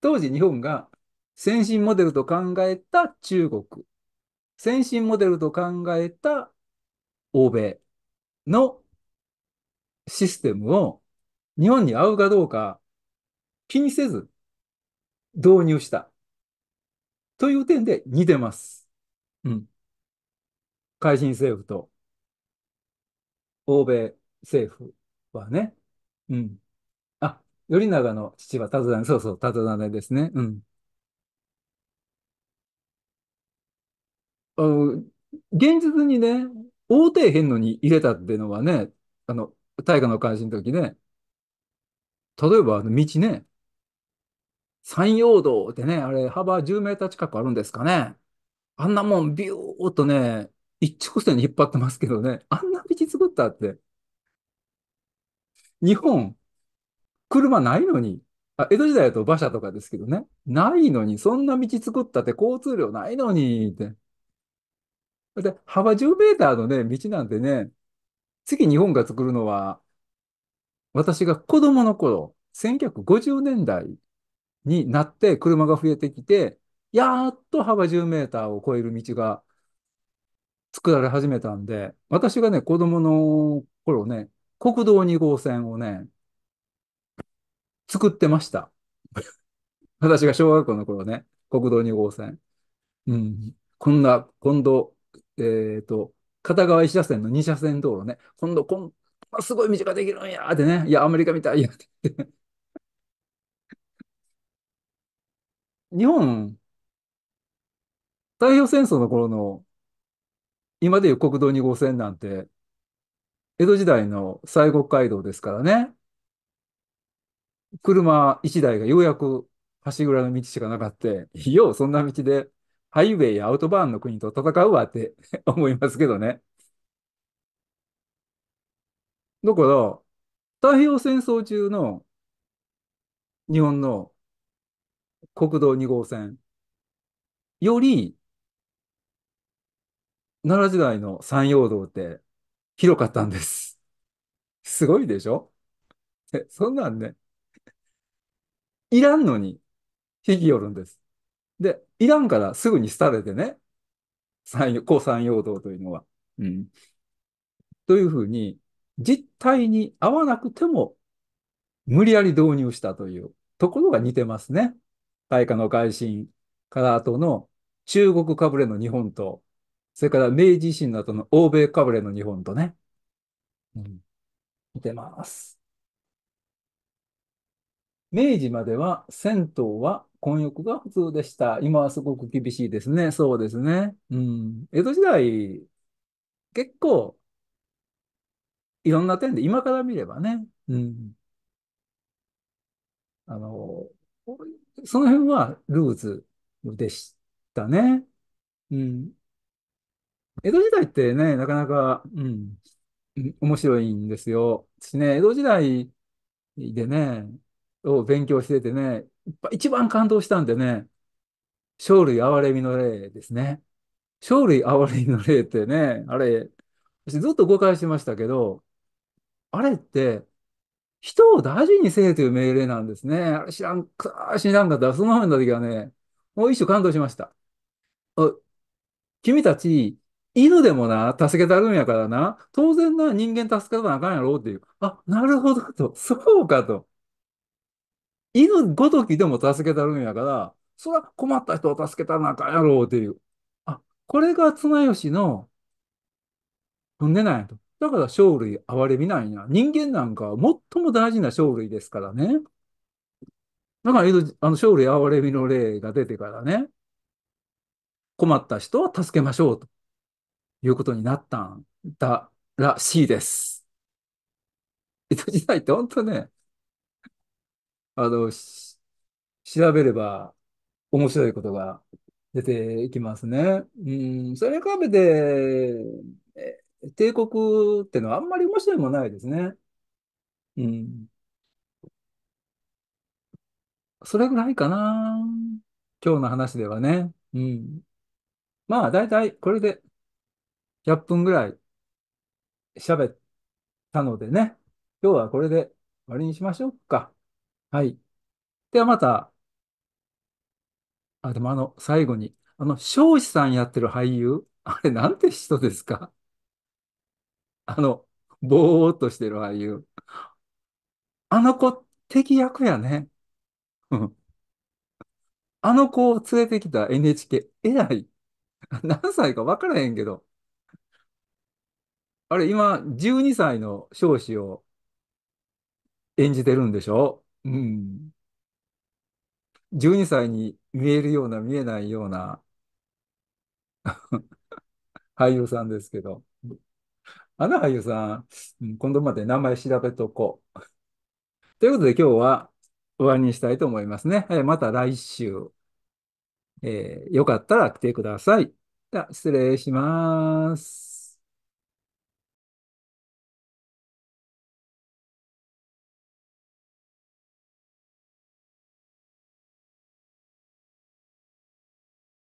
当時日本が先進モデルと考えた中国、先進モデルと考えた欧米のシステムを日本に合うかどうか気にせず導入した。という点で似てます。うん。改進政府と欧米政府はね。うん。あ、頼長の父はだね。そうそう、だねですね。うん。あの、現実にね、大へんのに入れたっていうのはね、あの、大化の改新の時ね、例えば、あの道ね、山陽道ってね、あれ、幅10メーター近くあるんですかね。あんなもん、ビューっとね、一直線に引っ張ってますけどね、あんな道作ったって。日本、車ないのに、あ、江戸時代だと馬車とかですけどね、ないのに、そんな道作ったって交通量ないのに、って。で、幅10メーターのね、道なんてね、次日本が作るのは私が子供の頃、1950年代になって車が増えてきて、やっと幅10メーターを超える道が作られ始めたんで、私がね、子供の頃ね、国道2号線をね、作ってました。私が小学校の頃ね、国道2号線。うん。こんな、今度、えっ、ー、と、片側1車線の2車線道路ね、今度、あ、すごい短ができるんやってね。いや、アメリカみたいやって。日本、太平洋戦争の頃の、今でいう国道2号線なんて、江戸時代の西国街道ですからね。車1台がようやく橋ぐらいの道しかなかった。よう、そんな道でハイウェイやアウトバーンの国と戦うわって思いますけどね。だから、太平洋戦争中の日本の国道2号線より、奈良時代の山陽道って広かったんです。すごいでしょえ、そんなんね、いらんのに引き寄るんです。で、いらんからすぐに廃れてね、山高山陽道というのは。うん、というふうに、実態に合わなくても無理やり導入したというところが似てますね。大化の改新から後の中国かぶれの日本と、それから明治維新の後の欧米かぶれの日本とね。うん、似てます。明治までは銭湯は混浴が普通でした。今はすごく厳しいですね。そうですね。うん。江戸時代、結構いろんな点で、今から見ればね、うん。あの、その辺はルーズでしたね。うん。江戸時代ってね、なかなか、うん、面白いんですよ。私ね、江戸時代でね、を勉強しててね、一番感動したんでね、生類憐れみの例ですね。生類憐れみの例ってね、あれ、私ずっと誤解してましたけど、あれって、人を大事にせえという命令なんですね。あれ知らんか、知らんかったら、その辺の時はね、もう一種感動しました。君たち、犬でもな、助けたるんやからな、当然な、人間助けたらあかんやろうっていう。あ、なるほどと。そうかと。犬ごときでも助けたるんやから、そら困った人を助けたらあかんやろうっていう。あ、これが綱吉の、踏んでないと。だから生類憐れみなんや。人間なんか最も大事な生類ですからね。だから、あの生類憐れみの例が出てからね、困った人は助けましょうということになったんだらしいです。江戸時代って本当ね、あの、調べれば面白いことが出てきますね。うん、それに比べて、帝国ってのはあんまり面白いもないですね。うん。それぐらいかな。今日の話ではね。うん。まあ、だいたいこれで100分ぐらい喋ったのでね。今日はこれで終わりにしましょうか。はい。ではまた。あ、でもあの、最後に、あの、少子さんやってる俳優、あれなんて人ですかあの、ぼーっとしてる俳優。あの子、敵役やね。あの子を連れてきた NHK、えらい。何歳か分からへんけど。あれ、今、12歳の少子を演じてるんでしょうん。12歳に見えるような見えないような 俳優さんですけど。あの俳優さん、今度まで名前調べとこう。ということで今日は終わりにしたいと思いますね。えまた来週、えー、よかったら来てください。では失礼します。